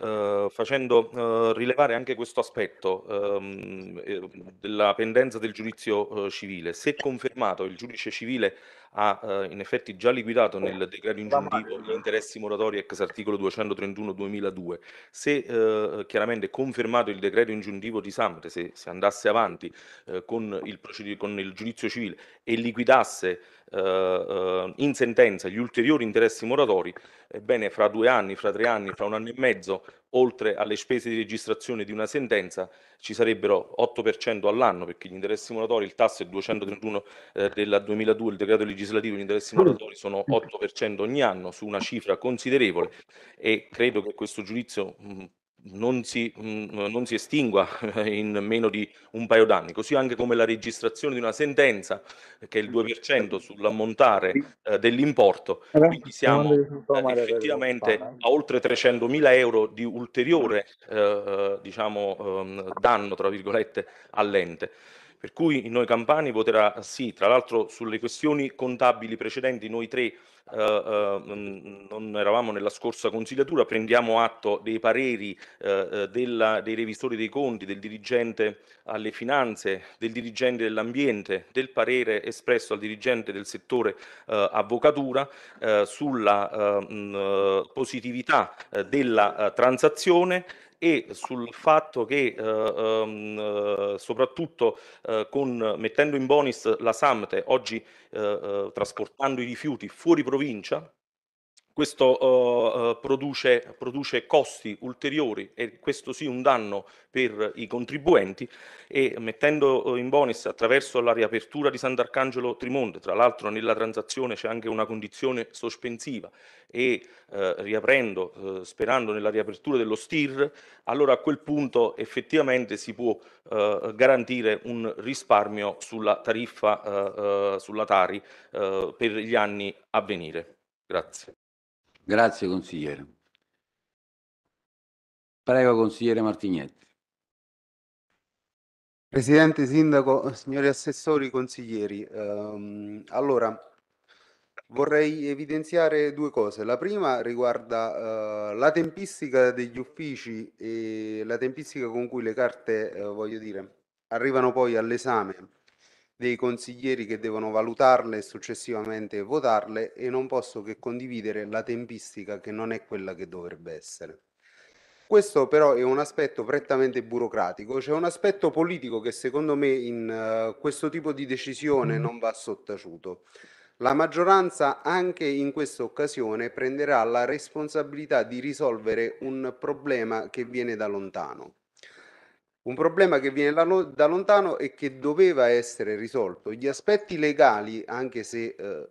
eh, facendo eh, rilevare anche questo aspetto ehm, eh, della pendenza del giudizio eh, civile. Se confermato, il giudice civile ha eh, in effetti già liquidato nel decreto ingiuntivo gli interessi moratori ex articolo 231-2002. Se eh, chiaramente confermato il decreto ingiuntivo di Samte, se, se andasse avanti eh, con, il con il giudizio civile e liquidasse eh, eh, in sentenza gli ulteriori interessi moratori, ebbene fra due anni, fra tre anni, fra un anno e mezzo oltre alle spese di registrazione di una sentenza ci sarebbero 8% all'anno perché gli interessi moratori, il tasso è 231 eh, del 2002, il decreto legislativo gli interessi moratori sono 8% ogni anno su una cifra considerevole e credo che questo giudizio mh, non si, mm, non si estingua in meno di un paio d'anni, così anche come la registrazione di una sentenza che è il 2% sull'ammontare eh, dell'importo, eh, quindi siamo eh, effettivamente eh. a oltre 300.000 euro di ulteriore eh, diciamo, ehm, danno tra virgolette all'ente. Per cui noi Campani voterà sì, tra l'altro sulle questioni contabili precedenti noi tre eh, eh, mm, non eravamo nella scorsa consigliatura, prendiamo atto dei pareri eh, eh, della, dei revisori dei conti, del dirigente alle finanze, del dirigente dell'ambiente, del parere espresso al dirigente del settore eh, avvocatura eh, sulla mh, mm, positività della transazione e sul fatto che eh, um, soprattutto eh, con, mettendo in bonus la Samte, oggi eh, eh, trasportando i rifiuti fuori provincia, questo eh, eh, produce, produce, costi ulteriori e questo sì un danno per i contribuenti e mettendo eh, in bonus attraverso la riapertura di Sant'Arcangelo Trimonte, tra l'altro nella transazione c'è anche una condizione sospensiva e eh, riaprendo, eh, sperando nella riapertura dello STIR, allora a quel punto effettivamente si può eh, garantire un risparmio sulla tariffa, sulla Tari per gli anni a venire. Grazie. Grazie consigliere. Prego consigliere Martignetti. Presidente, Sindaco, signori assessori, consiglieri, ehm, allora vorrei evidenziare due cose. La prima riguarda eh, la tempistica degli uffici e la tempistica con cui le carte, eh, voglio dire, arrivano poi all'esame dei consiglieri che devono valutarle e successivamente votarle e non posso che condividere la tempistica che non è quella che dovrebbe essere. Questo però è un aspetto prettamente burocratico, c'è cioè un aspetto politico che secondo me in uh, questo tipo di decisione non va sottaciuto. La maggioranza anche in questa occasione prenderà la responsabilità di risolvere un problema che viene da lontano un problema che viene da lontano e che doveva essere risolto. Gli aspetti legali, anche se eh,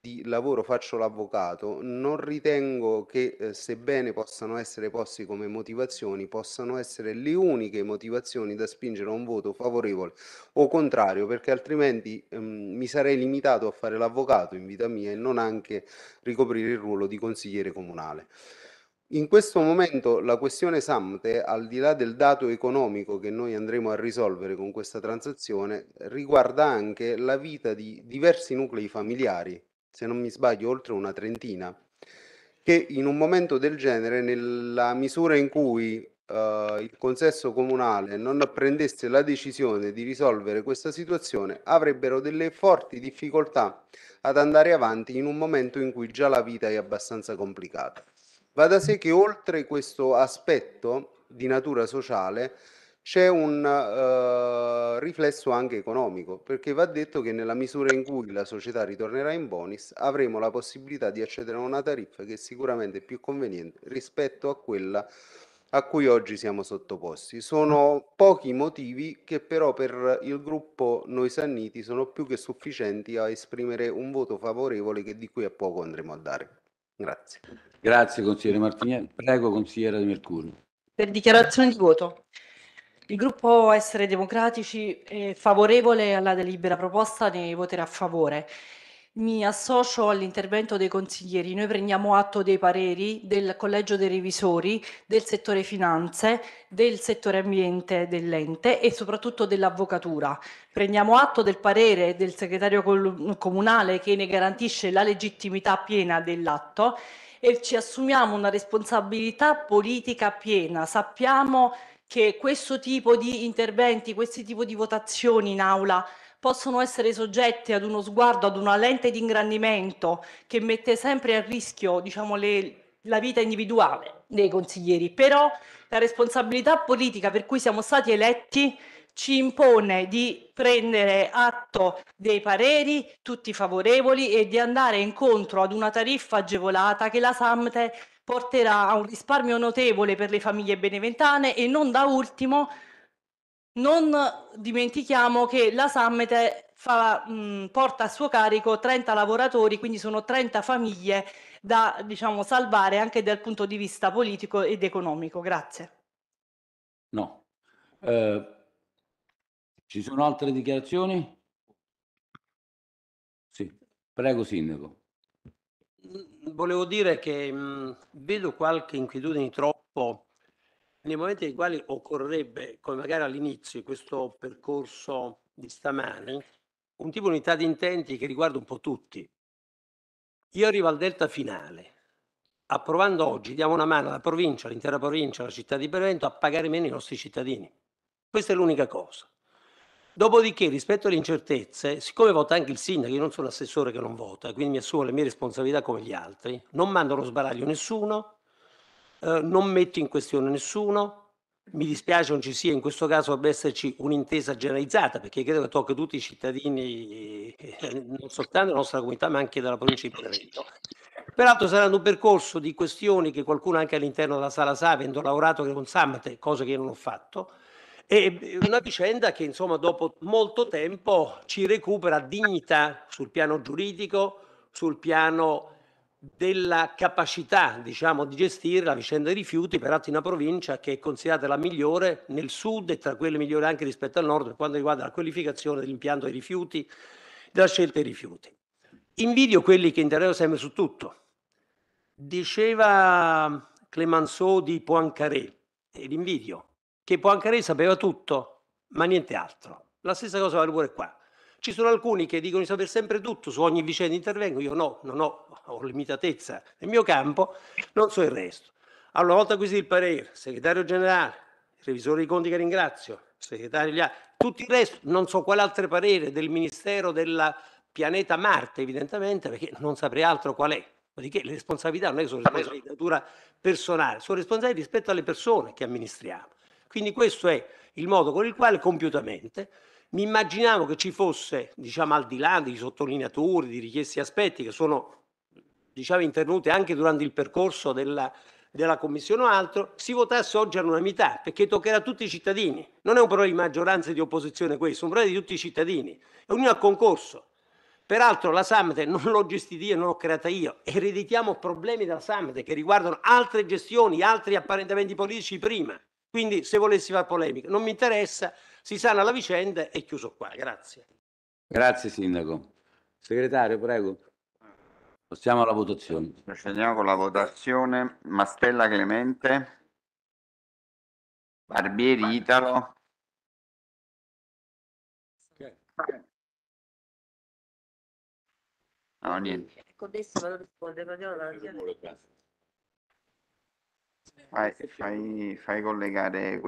di lavoro faccio l'avvocato, non ritengo che eh, sebbene possano essere posti come motivazioni, possano essere le uniche motivazioni da spingere a un voto favorevole o contrario, perché altrimenti ehm, mi sarei limitato a fare l'avvocato in vita mia e non anche ricoprire il ruolo di consigliere comunale. In questo momento la questione SAMTE, al di là del dato economico che noi andremo a risolvere con questa transazione, riguarda anche la vita di diversi nuclei familiari, se non mi sbaglio oltre una trentina, che in un momento del genere, nella misura in cui eh, il consesso comunale non prendesse la decisione di risolvere questa situazione, avrebbero delle forti difficoltà ad andare avanti in un momento in cui già la vita è abbastanza complicata. Va da sé che oltre questo aspetto di natura sociale c'è un eh, riflesso anche economico, perché va detto che nella misura in cui la società ritornerà in bonus avremo la possibilità di accedere a una tariffa che è sicuramente più conveniente rispetto a quella a cui oggi siamo sottoposti. Sono pochi motivi che però per il gruppo Noi Sanniti sono più che sufficienti a esprimere un voto favorevole che di qui a poco andremo a dare. Grazie. Grazie consigliere Martignani. Prego consigliere Di Mercurio. Per dichiarazione di voto. Il gruppo Essere Democratici è favorevole alla delibera proposta, ne voterà a favore. Mi associo all'intervento dei consiglieri. Noi prendiamo atto dei pareri del Collegio dei Revisori, del settore finanze, del settore ambiente dell'ente e soprattutto dell'avvocatura. Prendiamo atto del parere del segretario comunale che ne garantisce la legittimità piena dell'atto e ci assumiamo una responsabilità politica piena. Sappiamo che questo tipo di interventi, questo tipo di votazioni in aula possono essere soggette ad uno sguardo, ad una lente di ingrandimento che mette sempre a rischio diciamo, le, la vita individuale dei consiglieri, però la responsabilità politica per cui siamo stati eletti ci impone di prendere atto dei pareri, tutti favorevoli, e di andare incontro ad una tariffa agevolata che la SAMTE porterà a un risparmio notevole per le famiglie beneventane e non da ultimo non dimentichiamo che la Summit fa, mh, porta a suo carico 30 lavoratori, quindi sono 30 famiglie da diciamo, salvare anche dal punto di vista politico ed economico. Grazie. No. Eh, ci sono altre dichiarazioni? Sì, prego Sindaco. Volevo dire che mh, vedo qualche inquietudine troppo nei momenti nei quali occorrerebbe, come magari all'inizio di questo percorso di stamani, un tipo di unità di intenti che riguarda un po' tutti. Io arrivo al delta finale. Approvando oggi diamo una mano alla provincia, all'intera provincia, alla città di Benevento a pagare meno i nostri cittadini. Questa è l'unica cosa. Dopodiché, rispetto alle incertezze, siccome vota anche il sindaco, io non sono l'assessore che non vota, quindi mi assumo le mie responsabilità come gli altri, non mando lo sbaraglio nessuno, eh, non metto in questione nessuno. Mi dispiace non ci sia, in questo caso dovrebbe esserci un'intesa generalizzata, perché credo che tocca tutti i cittadini, eh, non soltanto della nostra comunità, ma anche della provincia di Benevento. Peraltro saranno un percorso di questioni che qualcuno anche all'interno della sala sa, avendo lavorato con Samate, cosa che io non ho fatto, è eh, una vicenda che insomma dopo molto tempo ci recupera dignità sul piano giuridico, sul piano della capacità diciamo, di gestire la vicenda dei rifiuti, peraltro in una provincia che è considerata la migliore nel sud e tra quelle migliori anche rispetto al nord per quanto riguarda la qualificazione dell'impianto dei rifiuti, della scelta dei rifiuti. Invidio quelli che intervengono sempre su tutto. Diceva Clemenceau di Poincaré, e l'invidio, che Poincaré sapeva tutto, ma niente altro. La stessa cosa vale pure qua. Ci sono alcuni che dicono di sapere sempre tutto, su ogni vicenda intervengo, io no, non ho ho limitatezza nel mio campo, non so il resto. Allora, una volta acquisito il parere, segretario generale, revisore dei conti che ringrazio, segretario gli altri, tutto il resto, non so quale altro parere del Ministero della pianeta Marte, evidentemente, perché non saprei altro qual è. Dopodiché le responsabilità non è che sono responsabilità di natura personale, sono responsabilità rispetto alle persone che amministriamo. Quindi questo è il modo con il quale compiutamente mi immaginavo che ci fosse, diciamo, al di là di sottolineature, di richiesti aspetti che sono diciamo, intervenute anche durante il percorso della, della Commissione o altro, si votasse oggi all'unanimità, perché toccherà a tutti i cittadini. Non è un problema di maggioranza e di opposizione questo, è un problema di tutti i cittadini. È ognuno ha concorso. Peraltro la Samte non l'ho gestita io, non l'ho creata io, ereditiamo problemi della Samte che riguardano altre gestioni, altri apparentamenti politici prima. Quindi se volessi fare polemica, non mi interessa, si sana la vicenda e chiuso qua. Grazie. Grazie Sindaco. Segretario, prego. Passiamo alla votazione. Procediamo con la votazione. Mastella Clemente. Barbieri Italo. No, niente. Con ecco, adesso vado a rispondere. Fai, fai, collegare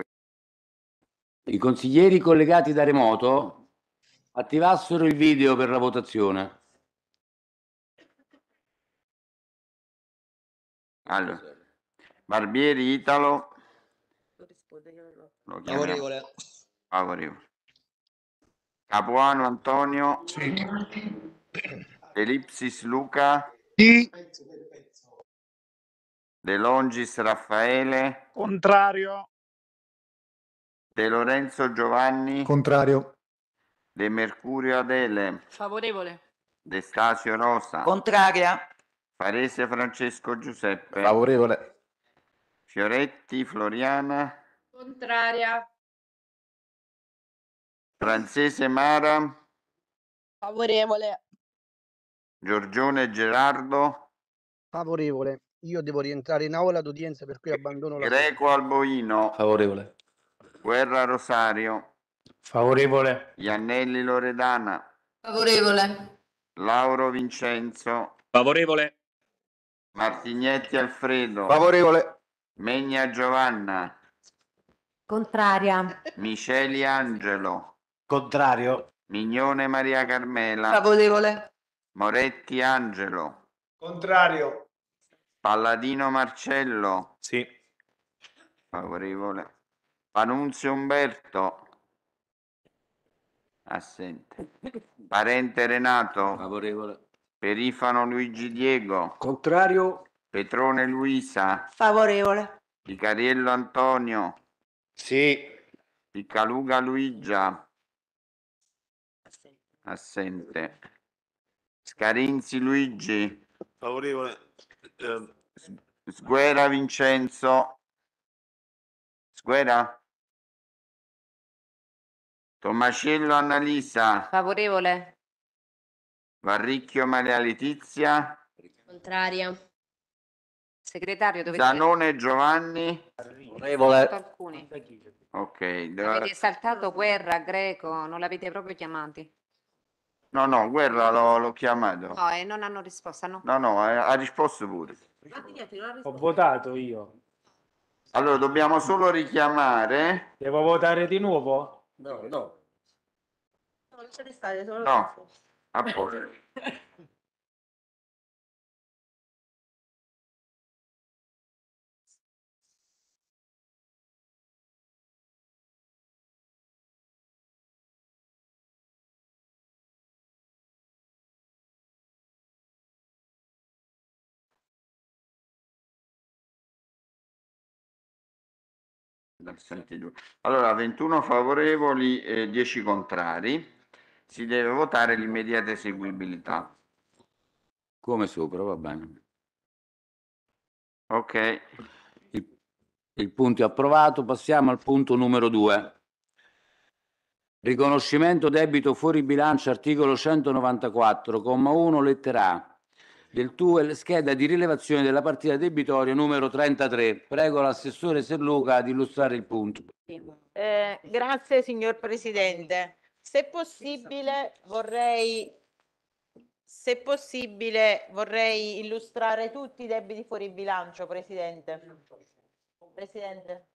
i consiglieri collegati da remoto attivassero il video per la votazione. Allora, Barbieri Italo. Lo favorevole. favorevole. Capuano Antonio. Sì. Elipsis Luca. Sì. De Longis Raffaele. Contrario. De Lorenzo Giovanni. Contrario. De Mercurio Adele. Favorevole. De Stasio Rosa. Contraria. Parese Francesco Giuseppe. Favorevole. Fioretti Floriana. Contraria. Francese Mara. Favorevole. Giorgione Gerardo. Favorevole. Io devo rientrare in aula d'udienza per cui abbandono la... Greco Alboino. Favorevole. Guerra Rosario. Favorevole. Iannelli Loredana. Favorevole. Lauro Vincenzo. Favorevole. Martignetti Alfredo. Favorevole. Megna Giovanna. Contraria. Miceli Angelo. Contrario. Mignone Maria Carmela. Favorevole. Moretti Angelo. Contrario. Palladino Marcello. Sì. Favorevole. Panunzio Umberto. Assente. Parente Renato. Favorevole. Perifano Luigi Diego. Contrario. Petrone Luisa. Favorevole. Picariello Antonio. Sì. Piccaluga Luigia. Assente. Scarinzi Luigi. Favorevole. Ehm, Sguera Vincenzo. Sguera. Tomacello Annalisa. Favorevole. Varricchio Maria Letizia. Contraria. Segretario, dovete... Zanone Giovanni. Onorevole. Ok. dov- Avete saltato guerra, greco, non l'avete proprio chiamati. No, no, Guerra l'ho, l'ho chiamato. No, e non hanno risposto, hanno No, no, ha eh, ha risposto pure. Ho votato io. Allora, dobbiamo solo richiamare. Devo votare di nuovo? No, no. No, lasciate stare, solo No. A ah, posto. Allora, 21 favorevoli e 10 contrari si deve votare l'immediata eseguibilità. Come sopra, va bene. Ok. Il, il punto è approvato, passiamo al punto numero 2. Riconoscimento debito fuori bilancio articolo 194,1 lettera A, del TUEL scheda di rilevazione della partita debitoria numero 33. Prego l'assessore Serluca ad illustrare il punto. Eh, grazie signor Presidente. Se possibile vorrei, se possibile vorrei illustrare tutti i debiti fuori bilancio, Presidente. Presidente,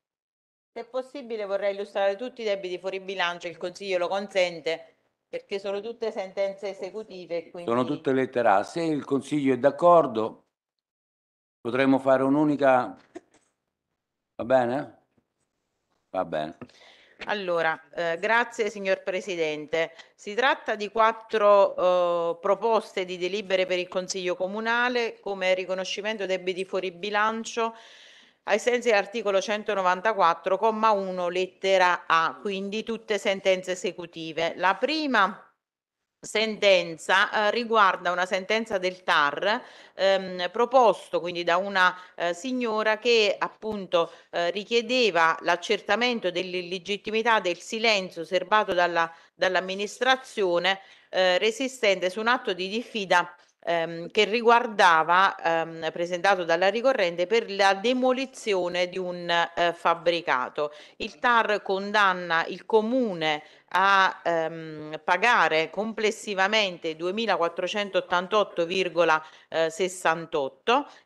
se possibile vorrei illustrare tutti i debiti fuori bilancio, il Consiglio lo consente, perché sono tutte sentenze esecutive. Quindi... Sono tutte lettera A. Se il Consiglio è d'accordo, potremmo fare un'unica... Va bene? Va bene. Allora, eh, grazie signor Presidente. Si tratta di quattro eh, proposte di delibere per il Consiglio Comunale come riconoscimento debiti fuori bilancio ai sensi dell'articolo 194, 1, lettera A, quindi tutte sentenze esecutive. La prima sentenza eh, riguarda una sentenza del TAR ehm, proposto quindi da una eh, signora che appunto eh, richiedeva l'accertamento dell'illegittimità del silenzio serbato dalla, dall'amministrazione eh, resistente su un atto di diffida ehm, che riguardava, ehm, presentato dalla ricorrente, per la demolizione di un eh, fabbricato. Il TAR condanna il comune a ehm, pagare complessivamente 2.488,68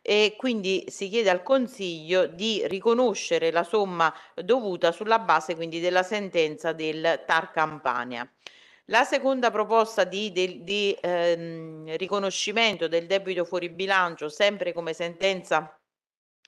eh, e quindi si chiede al Consiglio di riconoscere la somma dovuta sulla base quindi della sentenza del TAR Campania. La seconda proposta di, di, di ehm, riconoscimento del debito fuori bilancio, sempre come sentenza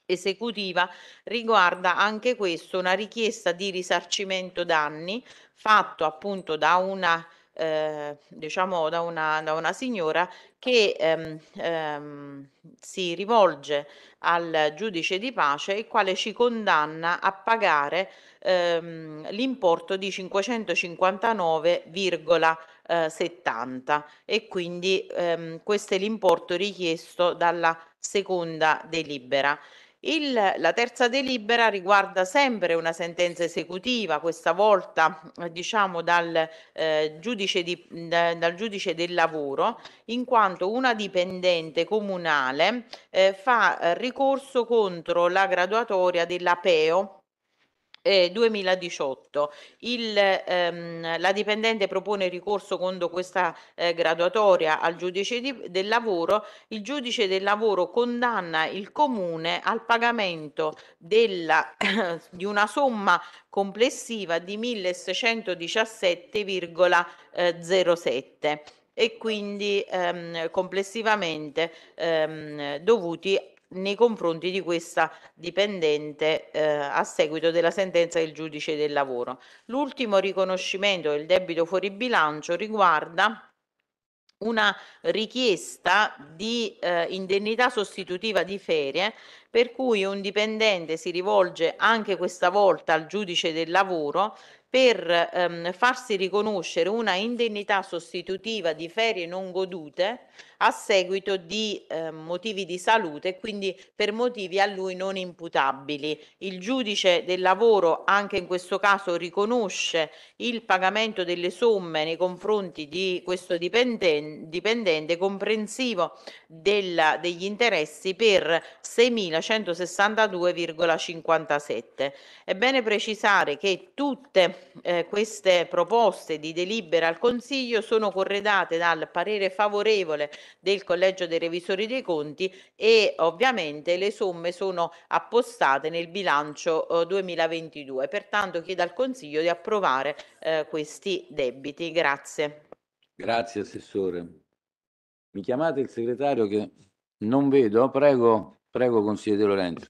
esecutiva riguarda anche questo una richiesta di risarcimento danni fatto appunto da una eh, diciamo da una, da una signora che ehm, ehm, si rivolge al giudice di pace il quale ci condanna a pagare ehm, l'importo di 559,70 eh, e quindi ehm, questo è l'importo richiesto dalla seconda delibera. Il, la terza delibera riguarda sempre una sentenza esecutiva, questa volta diciamo dal, eh, giudice di, da, dal, giudice del lavoro, in quanto una dipendente comunale eh, fa ricorso contro la graduatoria dell'APEO eh, 2018. Il, ehm, la dipendente propone ricorso contro questa eh, graduatoria al giudice di, del lavoro. Il giudice del lavoro condanna il comune al pagamento della, di una somma complessiva di 1617,07 eh, e quindi ehm, complessivamente ehm, dovuti nei confronti di questa dipendente eh, a seguito della sentenza del giudice del lavoro. L'ultimo riconoscimento del debito fuori bilancio riguarda una richiesta di eh, indennità sostitutiva di ferie per cui un dipendente si rivolge anche questa volta al giudice del lavoro per ehm, farsi riconoscere una indennità sostitutiva di ferie non godute a seguito di eh, motivi di salute e quindi per motivi a lui non imputabili. Il giudice del lavoro anche in questo caso riconosce il pagamento delle somme nei confronti di questo dipendente, dipendente comprensivo del, degli interessi per 6.162,57. È bene precisare che tutte eh, queste proposte di delibera al Consiglio sono corredate dal parere favorevole del Collegio dei Revisori dei Conti e ovviamente le somme sono appostate nel bilancio eh, 2022. Pertanto chiedo al Consiglio di approvare eh, questi debiti. Grazie. Grazie Assessore. Mi chiamate il segretario che non vedo, prego, prego consigliere Lorenzo.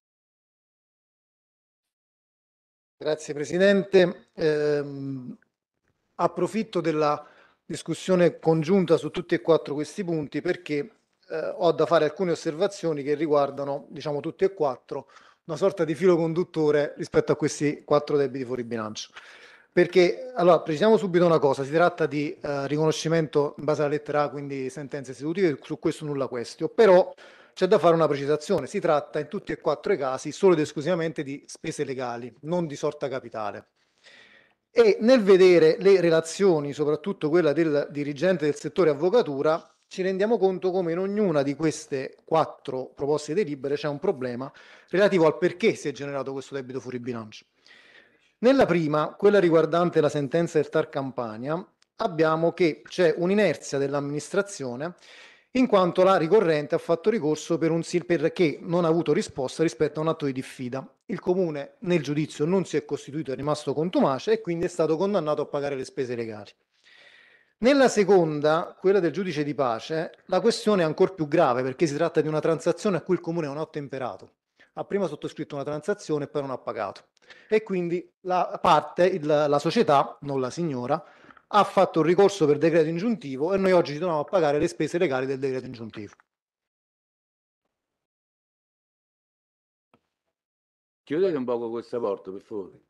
Grazie Presidente. Eh, approfitto della discussione congiunta su tutti e quattro questi punti perché eh, ho da fare alcune osservazioni che riguardano, diciamo, tutti e quattro una sorta di filo conduttore rispetto a questi quattro debiti fuori bilancio. Perché, allora, precisiamo subito una cosa, si tratta di eh, riconoscimento in base alla lettera A, quindi sentenze istitutive, su questo nulla questio, però c'è da fare una precisazione, si tratta in tutti e quattro i casi solo ed esclusivamente di spese legali, non di sorta capitale. E nel vedere le relazioni, soprattutto quella del dirigente del settore avvocatura, ci rendiamo conto come in ognuna di queste quattro proposte delibere c'è un problema relativo al perché si è generato questo debito fuori bilancio. Nella prima, quella riguardante la sentenza del Tar Campania, abbiamo che c'è un'inerzia dell'amministrazione in quanto la ricorrente ha fatto ricorso per un sil perché non ha avuto risposta rispetto a un atto di diffida. Il comune nel giudizio non si è costituito, è rimasto contumace e quindi è stato condannato a pagare le spese legali. Nella seconda, quella del giudice di pace, la questione è ancora più grave perché si tratta di una transazione a cui il comune non ha ottemperato. Ha prima sottoscritto una transazione e poi non ha pagato. E quindi la parte, il, la società, non la signora, ha fatto un ricorso per decreto ingiuntivo e noi oggi ci troviamo a pagare le spese legali del decreto ingiuntivo. Chiudete un poco questo porto, per favore.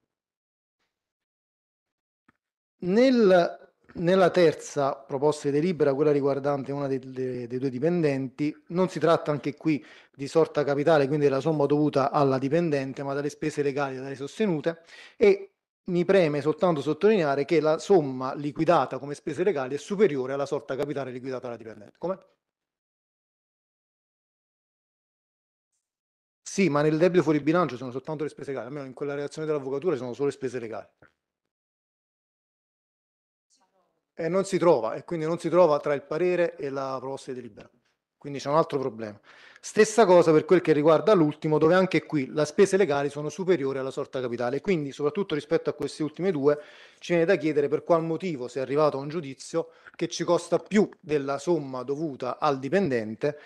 Nel, nella terza proposta di delibera, quella riguardante una dei, dei, dei, due dipendenti, non si tratta anche qui di sorta capitale, quindi della somma dovuta alla dipendente, ma dalle spese legali, dalle sostenute, e mi preme soltanto sottolineare che la somma liquidata come spese legali è superiore alla sorta capitale liquidata alla dipendente. Come? Sì, ma nel debito fuori bilancio sono soltanto le spese legali, almeno in quella relazione dell'avvocatura sono solo le spese legali. E non si trova, e quindi non si trova tra il parere e la proposta di delibera. Quindi c'è un altro problema. Stessa cosa per quel che riguarda l'ultimo, dove anche qui le spese legali sono superiori alla sorta capitale. Quindi, soprattutto rispetto a queste ultime due, ci viene da chiedere per qual motivo si è arrivato a un giudizio che ci costa più della somma dovuta al dipendente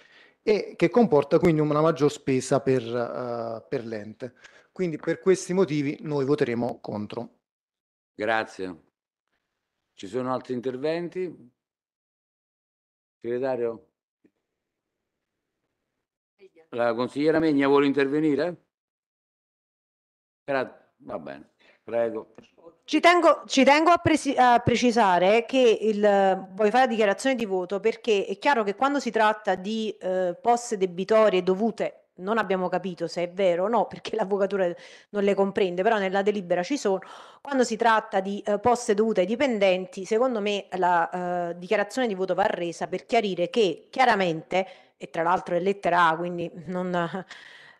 e che comporta quindi una maggior spesa per, uh, per l'ente. Quindi per questi motivi noi voteremo contro. Grazie. Ci sono altri interventi? Segretario? La consigliera Megna vuole intervenire? Va bene, prego. Ci tengo, ci tengo a, a, precisare che il, vuoi fare la dichiarazione di voto perché è chiaro che quando si tratta di eh, poste debitorie dovute, non abbiamo capito se è vero o no perché l'avvocatura non le comprende, però nella delibera ci sono, quando si tratta di eh, poste dovute ai dipendenti, secondo me la eh, dichiarazione di voto va resa per chiarire che chiaramente e tra l'altro è lettera A, quindi non,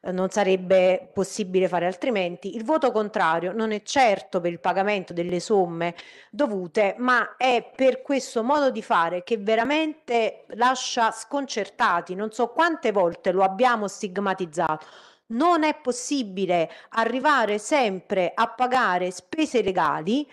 non sarebbe possibile fare altrimenti. Il voto contrario non è certo per il pagamento delle somme dovute, ma è per questo modo di fare che veramente lascia sconcertati. Non so quante volte lo abbiamo stigmatizzato. Non è possibile arrivare sempre a pagare spese legali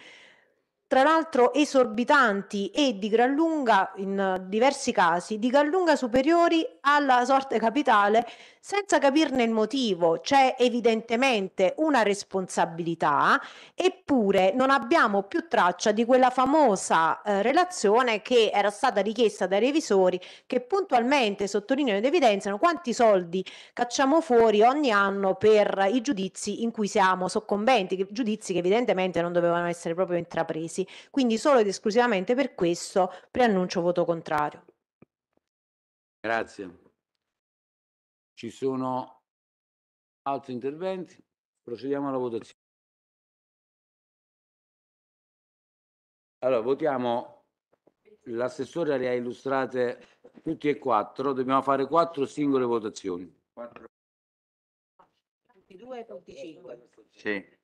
tra l'altro esorbitanti e di gran lunga, in diversi casi, di gran lunga superiori alla sorte capitale senza capirne il motivo. C'è evidentemente una responsabilità, eppure non abbiamo più traccia di quella famosa eh, relazione che era stata richiesta dai revisori che puntualmente sottolineano ed evidenziano quanti soldi cacciamo fuori ogni anno per i giudizi in cui siamo soccombenti, giudizi che evidentemente non dovevano essere proprio intrapresi. Quindi solo ed esclusivamente per questo preannuncio voto contrario. Grazie. Ci sono altri interventi? Procediamo alla votazione. Allora, votiamo. L'assessore le ha illustrate tutti e quattro. Dobbiamo fare quattro singole votazioni. 22 25. Sì.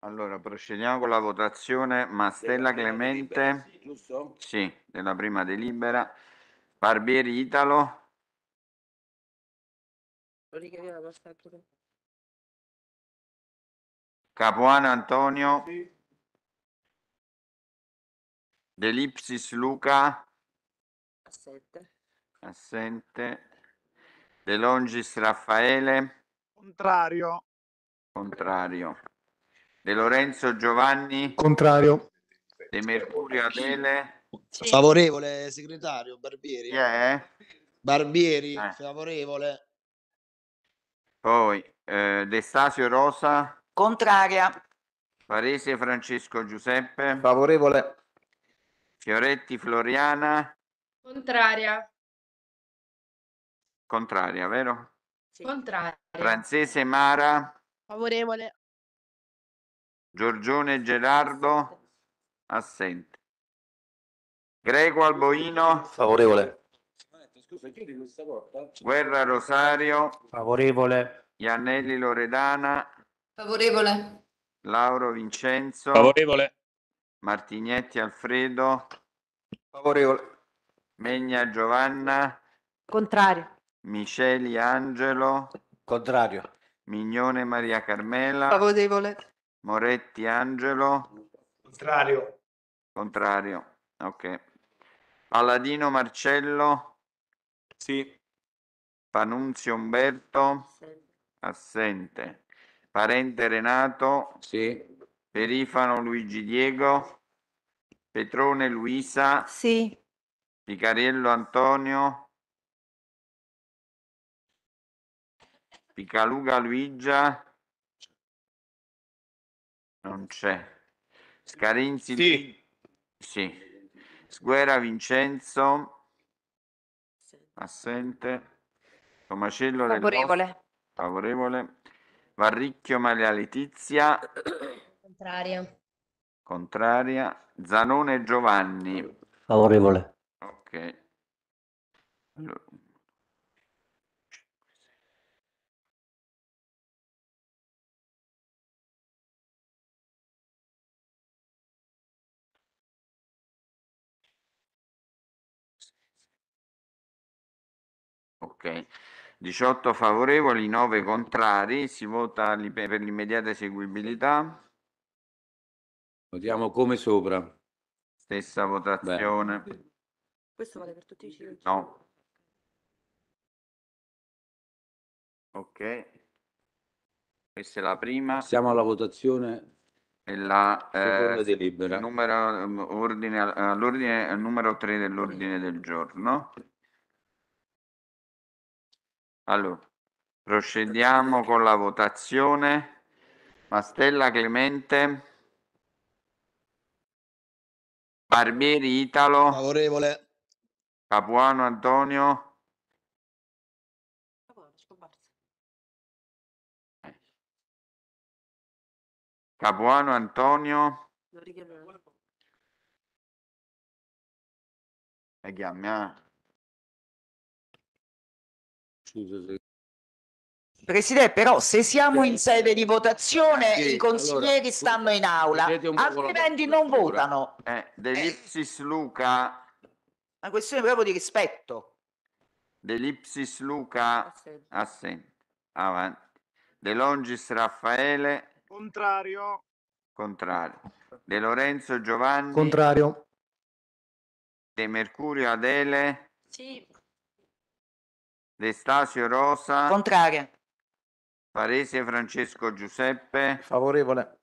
Allora, procediamo con la votazione. Mastella Clemente. Libera, sì, sì, della prima delibera. Barbieri Italo. Capuano Antonio. Sì. Delipsis Luca. Assente. Assente. De Longis Raffaele. Contrario. Contrario. De Lorenzo Giovanni. Contrario. De Mercurio Adele. Favorevole, segretario Barbieri. Yeah. Barbieri, eh. favorevole. Poi eh, De Rosa, Contraria. Parese Francesco Giuseppe, favorevole, Fioretti Floriana, Contraria. contraria, vero? Contraria. Francese Mara, Favorevole. Giorgione Gerardo, assente. Greco Alboino, favorevole, Scusa, chiudi questa porta. Guerra Rosario. Favorevole. Iannelli Loredana. Favorevole. Lauro Vincenzo. Favorevole. Martignetti Alfredo. Favorevole. Megna Giovanna. Contrario. Miceli Angelo. Contrario. Mignone Maria Carmela. Favorevole. Moretti Angelo. Contrario. Contrario. Ok. Paladino Marcello. Sì. Panunzio Umberto? Assente. Parente Renato? Sì. Perifano Luigi Diego? Petrone Luisa? Sì. Picariello Antonio? Picaluga Luigia? Non c'è. Scarinzi? Sì. sì. Sguera Vincenzo? Assente. Tomacello del Favorevole. Favorevole. Varricchio Maria Letizia. Contraria. Contraria. Zanone Giovanni. Favorevole. Ok. Allora. Ok. 18 favorevoli, 9 contrari, si vota per l'immediata eseguibilità. Votiamo come sopra. Stessa votazione. Beh. Questo vale per tutti i cittadini? No. Ok. Questa è la prima. Siamo alla votazione. E la eh, delibera. Numero, mm, ordine, all'ordine, numero 3 dell'ordine del giorno. Allora, procediamo con la votazione. Mastella Clemente. Barbieri Italo. Favorevole. Capuano Antonio. Capuano Antonio. E chiamiamo. Scusa Presidente, però se siamo in sede di votazione sì, i consiglieri allora, stanno in aula, altrimenti non votano. Eh, Delipsis eh. Luca. Una questione proprio di rispetto. Delipsis Luca assente. assente. Avanti. De Longis Raffaele. Contrario. Contrario. De Lorenzo Giovanni. Contrario. De Mercurio Adele. Sì. De Rosa. Contraria. Parese Francesco Giuseppe. Favorevole.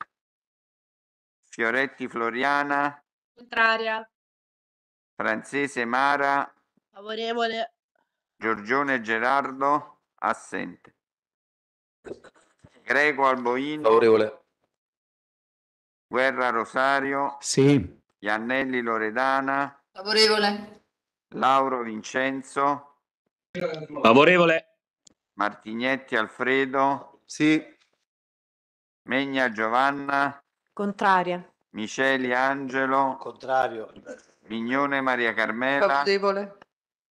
Fioretti Floriana. Contraria. Francese Mara. Favorevole. Giorgione Gerardo. Assente. Greco Alboino. Favorevole. Guerra Rosario. Sì. Iannelli Loredana. Favorevole. Lauro Vincenzo. Favorevole. Martignetti Alfredo. Sì. Megna Giovanna. Contraria. Miceli Angelo. Contrario. Mignone Maria Carmela. Favorevole.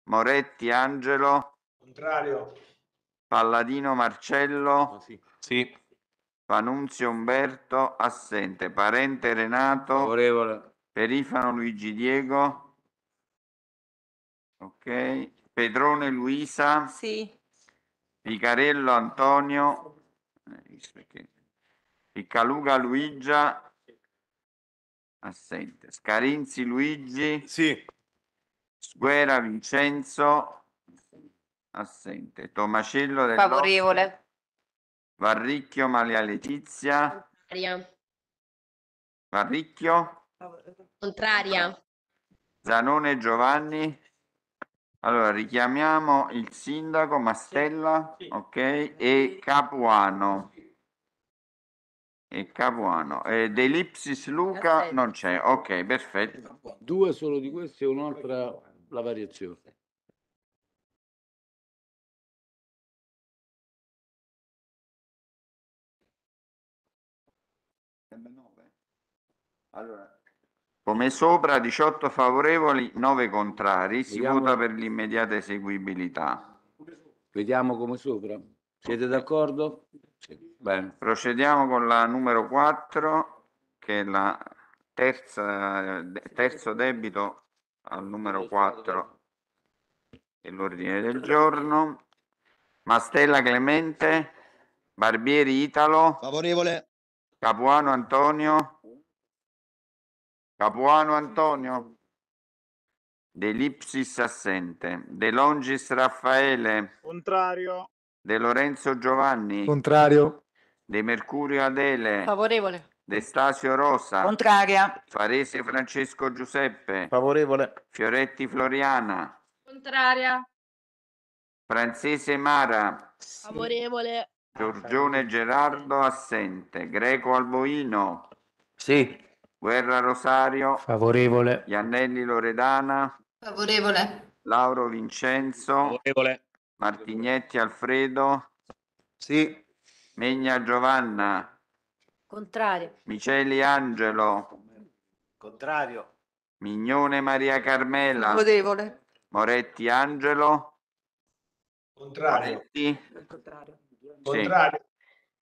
Moretti Angelo. Contrario. Palladino Marcello. Ah, sì. sì. Panunzio Umberto. Assente. Parente Renato. Favorevole. Perifano Luigi Diego. Ok. Pedrone Luisa, Sì. Vicarello Antonio, eh, Piccaluga Luigia, assente, Scarinzi Luigi, Sì. Sguera Vincenzo, assente, Tomacello del Favorevole. Varricchio Maria Letizia, Contraria. Varricchio, Contraria. Zanone Giovanni, allora, richiamiamo il sindaco Mastella, Sì. ok, e Capuano. E Capuano. Ed Ellipsis Luca non c'è, ok, perfetto. Due solo di queste e un'altra la variazione. Allora, come sopra, 18 favorevoli, 9 contrari, si Vediamo- vota per l'immediata eseguibilità. Vediamo come sopra. Siete d'accordo? Sì. Bene. Procediamo con la numero 4, che è la terza, terzo debito al numero 4 dell'ordine del giorno. Mastella Clemente, Barbieri Italo, Favorevole. Capuano Antonio, Capuano Antonio, De Lipsis assente, De Longis Raffaele, Contrario. De Lorenzo Giovanni, Contrario. De Mercurio Adele, Favorevole. De Stasio Rosa, Contraria. Farese Francesco Giuseppe, Favorevole. Fioretti Floriana, Contraria. Francese Mara, Favorevole. Giorgione Gerardo assente, Greco Alboino, Sì. Guerra Rosario. Favorevole. Iannelli Loredana. Favorevole. Lauro Vincenzo. Favorevole. Martignetti Alfredo. Sì. Megna Giovanna. Contrario. Miceli Angelo. Contrario. Mignone Maria Carmela. Favorevole. Moretti Angelo. Contrario. Moretti. Contrario. Sì. Contrario.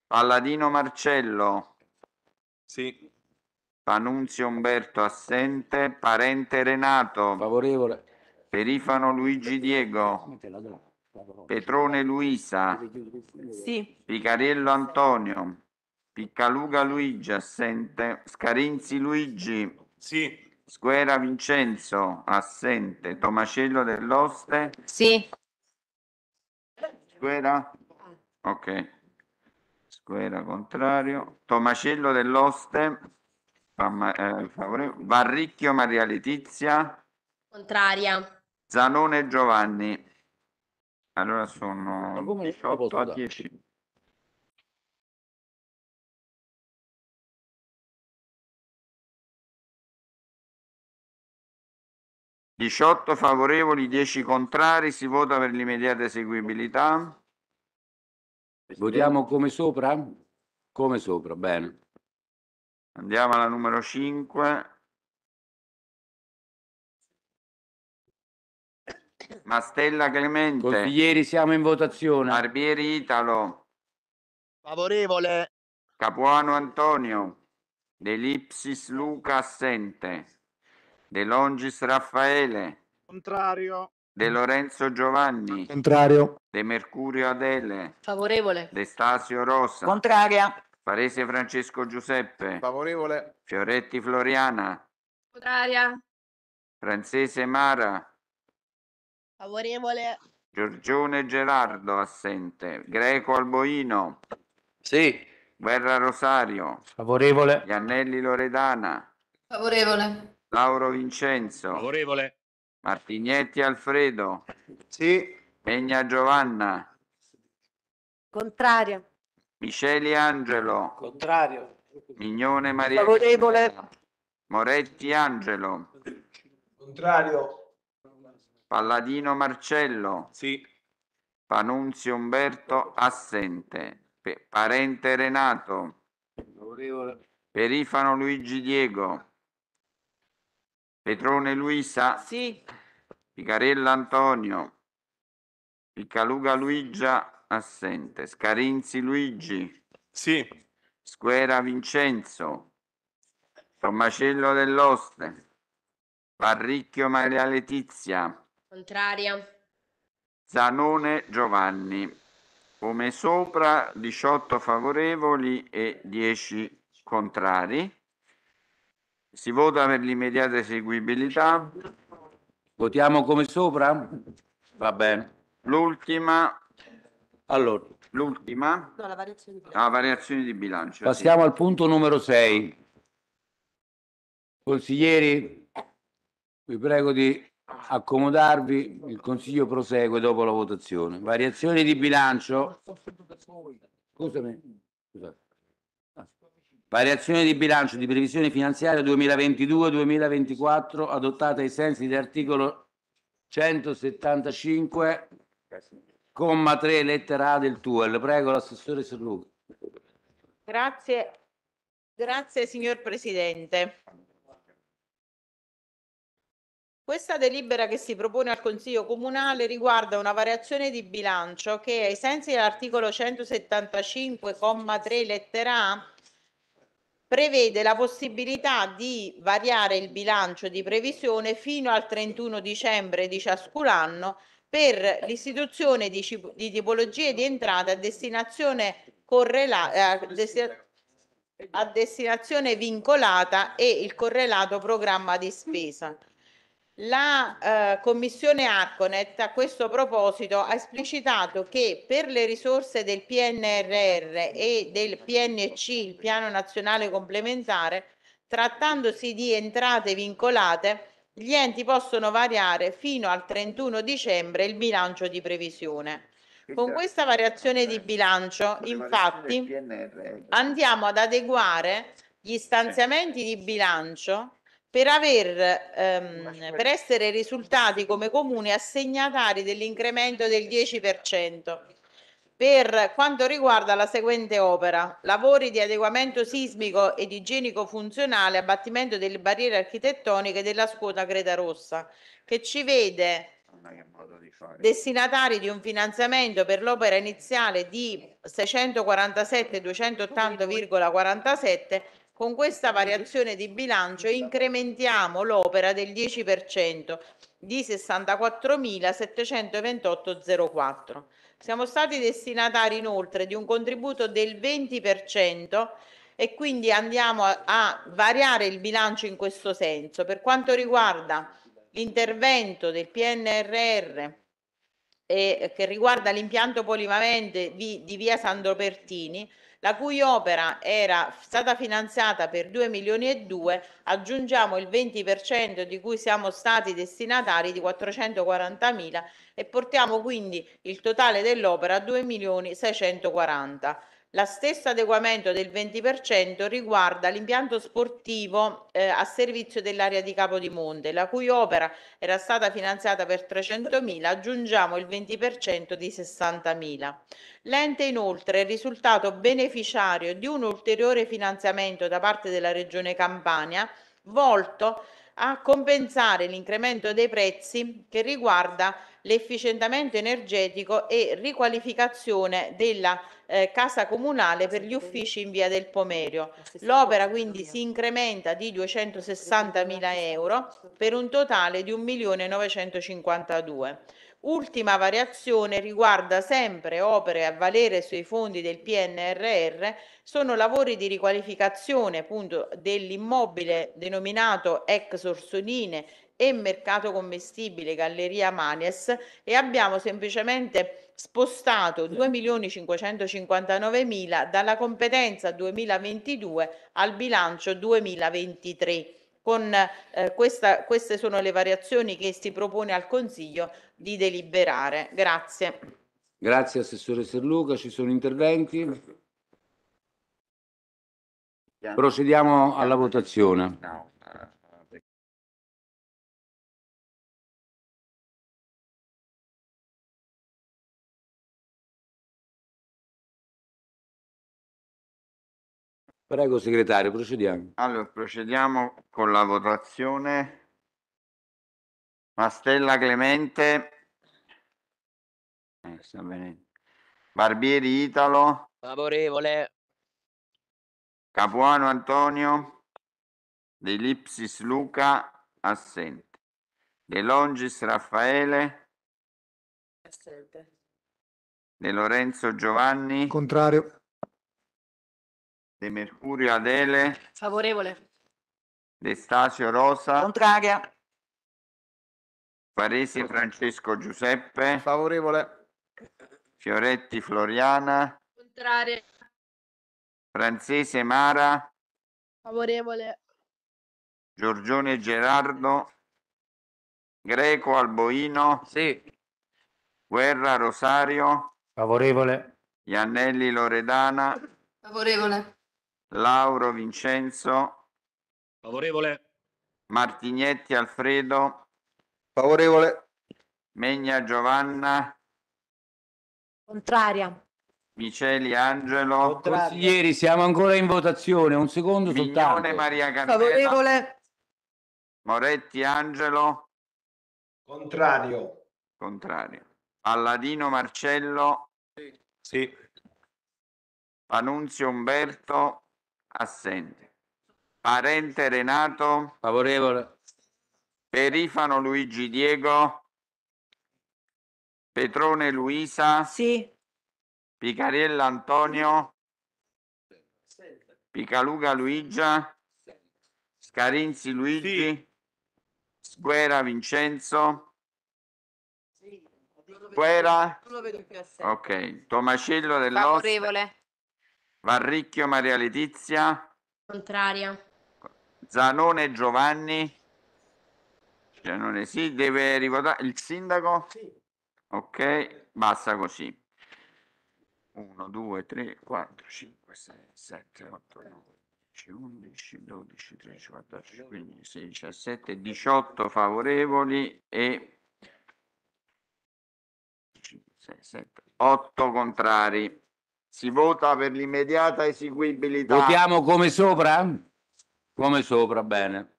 Palladino Marcello. Sì. Panunzio Umberto assente, parente Renato. Favorevole. Perifano Luigi Diego. Petrone Luisa. Sì. Picariello Antonio. Piccaluga Luigi assente. Scarinzi Luigi. Sì. Squera Vincenzo assente. Tomacello dell'Oste. Sì. Squera. Ok. Squera contrario. Tomacello dell'Oste. Fam- eh, Varricchio Maria Letizia, Contraria. Zanone Giovanni. Allora sono 18 posso a dare? 10. favorevoli, 10 contrari, si vota per l'immediata eseguibilità. Votiamo come sopra? Come sopra, bene. Andiamo alla numero 5. Mastella Clemente. Ieri siamo in votazione. Barbieri Italo. Favorevole. Capuano Antonio. De Lipsis Luca assente. De Longis Raffaele. Contrario. De Lorenzo Giovanni. Contrario. De Mercurio Adele. Favorevole. De Stasio Rosa. Contraria. Farese Francesco Giuseppe. Favorevole. Fioretti Floriana. Contraria. Francese Mara. Favorevole. Giorgione Gerardo assente. Greco Alboino. Sì. Guerra Rosario. Favorevole. Giannelli Loredana. Favorevole. Lauro Vincenzo. Favorevole. Martignetti Alfredo. Sì. Pegna Giovanna. Contraria. Miceli Angelo. Contrario. Mignone Maria. Favorevole. Moretti Angelo. Contrario. Palladino Marcello. Sì. Panunzio Umberto assente. Pe- Parente Renato. Favorevole. Perifano Luigi Diego. Petrone Luisa. Sì. Picarella Antonio. Piccaluga Luigia assente. Scarinzi Luigi. Sì. Squera Vincenzo. Tommacello dell'Oste. Parricchio Maria Letizia. Contraria. Zanone Giovanni. Come sopra, 18 favorevoli e 10 contrari. Si vota per l'immediata eseguibilità. Votiamo come sopra? Va bene. L'ultima allora, l'ultima, No, la variazione di la variazione di bilancio. sì. passiamo al punto numero 6. Consiglieri, vi prego di accomodarvi, il consiglio prosegue dopo la votazione. Variazione di bilancio. Scusami. scusate. Variazione di bilancio di previsione finanziaria 2022-2024 adottata ai sensi dell'articolo 175 comma 3, lettera A del TUEL. Prego, l'assessore Serluca. Grazie. Grazie, signor Presidente. Questa delibera che si propone al Consiglio Comunale riguarda una variazione di bilancio che, ai sensi dell'articolo 175,3 lettera A, prevede la possibilità di variare il bilancio di previsione fino al 31 dicembre di ciascun anno per l'istituzione di, di tipologie di entrata a destinazione, correla- eh, a destinazione vincolata e il correlato programma di spesa. La eh, Commissione Arconet a questo proposito ha esplicitato che per le risorse del PNRR e del PNC, il Piano Nazionale Complementare, trattandosi di entrate vincolate, gli enti possono variare fino al 31 dicembre il bilancio di previsione. Con questa variazione di eh, bilancio, infatti, eh, andiamo ad adeguare gli stanziamenti di bilancio per, aver, ehm, per essere risultati come comuni assegnatari dell'incremento del 10% per quanto riguarda la seguente opera, lavori di adeguamento sismico ed igienico funzionale, abbattimento delle barriere architettoniche della scuola Greta Rossa, che ci vede destinatari di un finanziamento per l'opera iniziale di 647.280,47 con questa variazione di bilancio incrementiamo l'opera del 10% di 64.728,04. Siamo stati destinatari inoltre di un contributo del 20% e quindi andiamo a, a variare il bilancio in questo senso. Per quanto riguarda l'intervento del PNRR eh, che riguarda l'impianto polivamente di, di via Sandro Pertini, la cui opera era stata finanziata per 2 milioni e 2, aggiungiamo il 20% di cui siamo stati destinatari di 440 mila e portiamo quindi il totale dell'opera a 2 milioni 640. La stessa adeguamento del 20% riguarda l'impianto sportivo eh, a servizio dell'area di Capodimonte, la cui opera era stata finanziata per 300.000, aggiungiamo il 20% di 60.000. L'ente inoltre è risultato beneficiario di un ulteriore finanziamento da parte della Regione Campania volto a compensare l'incremento dei prezzi che riguarda l'efficientamento energetico e riqualificazione della eh, casa comunale per gli uffici in via del Pomerio. L'opera quindi si incrementa di 260.000 euro per un totale di 1.952.000. Ultima variazione riguarda sempre opere a valere sui fondi del PNRR, sono lavori di riqualificazione dell'immobile denominato ex Orsolini e mercato commestibile, Galleria Manes e abbiamo semplicemente spostato 2.559.000 dalla competenza 2022 al bilancio 2023. Con, eh, questa, queste sono le variazioni che si propone al Consiglio di deliberare. Grazie. Grazie Assessore Serluca, ci sono interventi? Procediamo alla votazione. Prego, segretario, procediamo. Allora, procediamo con la votazione. Mastella Clemente. Eh, sta bene. Barbieri Italo. Favorevole. Capuano Antonio. De Lipsis Luca. Assente. De Longis Raffaele. Assente. De Lorenzo Giovanni. Contrario. De Mercurio Adele, Favorevole. De Stasio Rosa, Contraria. Paresi Francesco Giuseppe, Favorevole. Fioretti Floriana, Contraria. Francese Mara, Favorevole. Giorgione Gerardo, Greco Alboino, Sì. Guerra Rosario, Favorevole. Iannelli Loredana, Favorevole. Lauro Vincenzo. Favorevole. Martignetti Alfredo. Favorevole. Megna Giovanna. Contraria. Miceli Angelo. Contraria. Consiglieri, siamo ancora in votazione, un secondo Vignone soltanto. Maria Candela. Favorevole. Moretti Angelo. Contrario. Contrario. Palladino Marcello. Sì. sì. Panunzio Umberto assente. Parente Renato. Favorevole. Perifano Luigi Diego. Petrone Luisa. Sì. Picariella Antonio. Picaluga Luigia. Scarinzi Luigi. Sì. Sguera Vincenzo. Sì. Guerra. Ok, Tomacello dell'Osta. Favorevole. Varricchio Maria Letizia, Contraria. Zanone Giovanni. Zanone sì, deve rivotare il sindaco? Sì. Ok, basta così. 1, 2, 3, 4, 5, 6, 7, 8, 9, 10, 11, 12, 13, 14, 15, 16, 17, 18 favorevoli e 5, 6, 7, 8 contrari. Si vota per l'immediata eseguibilità. Votiamo come sopra? Come sopra, bene.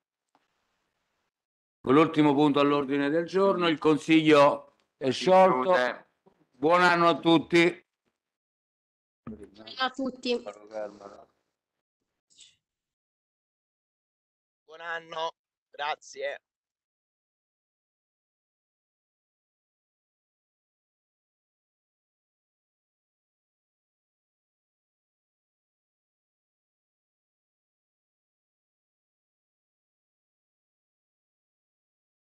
Con l'ultimo punto all'ordine del giorno, il Consiglio è sciolto. Buon anno a tutti. Buon anno a tutti. Buon anno, grazie.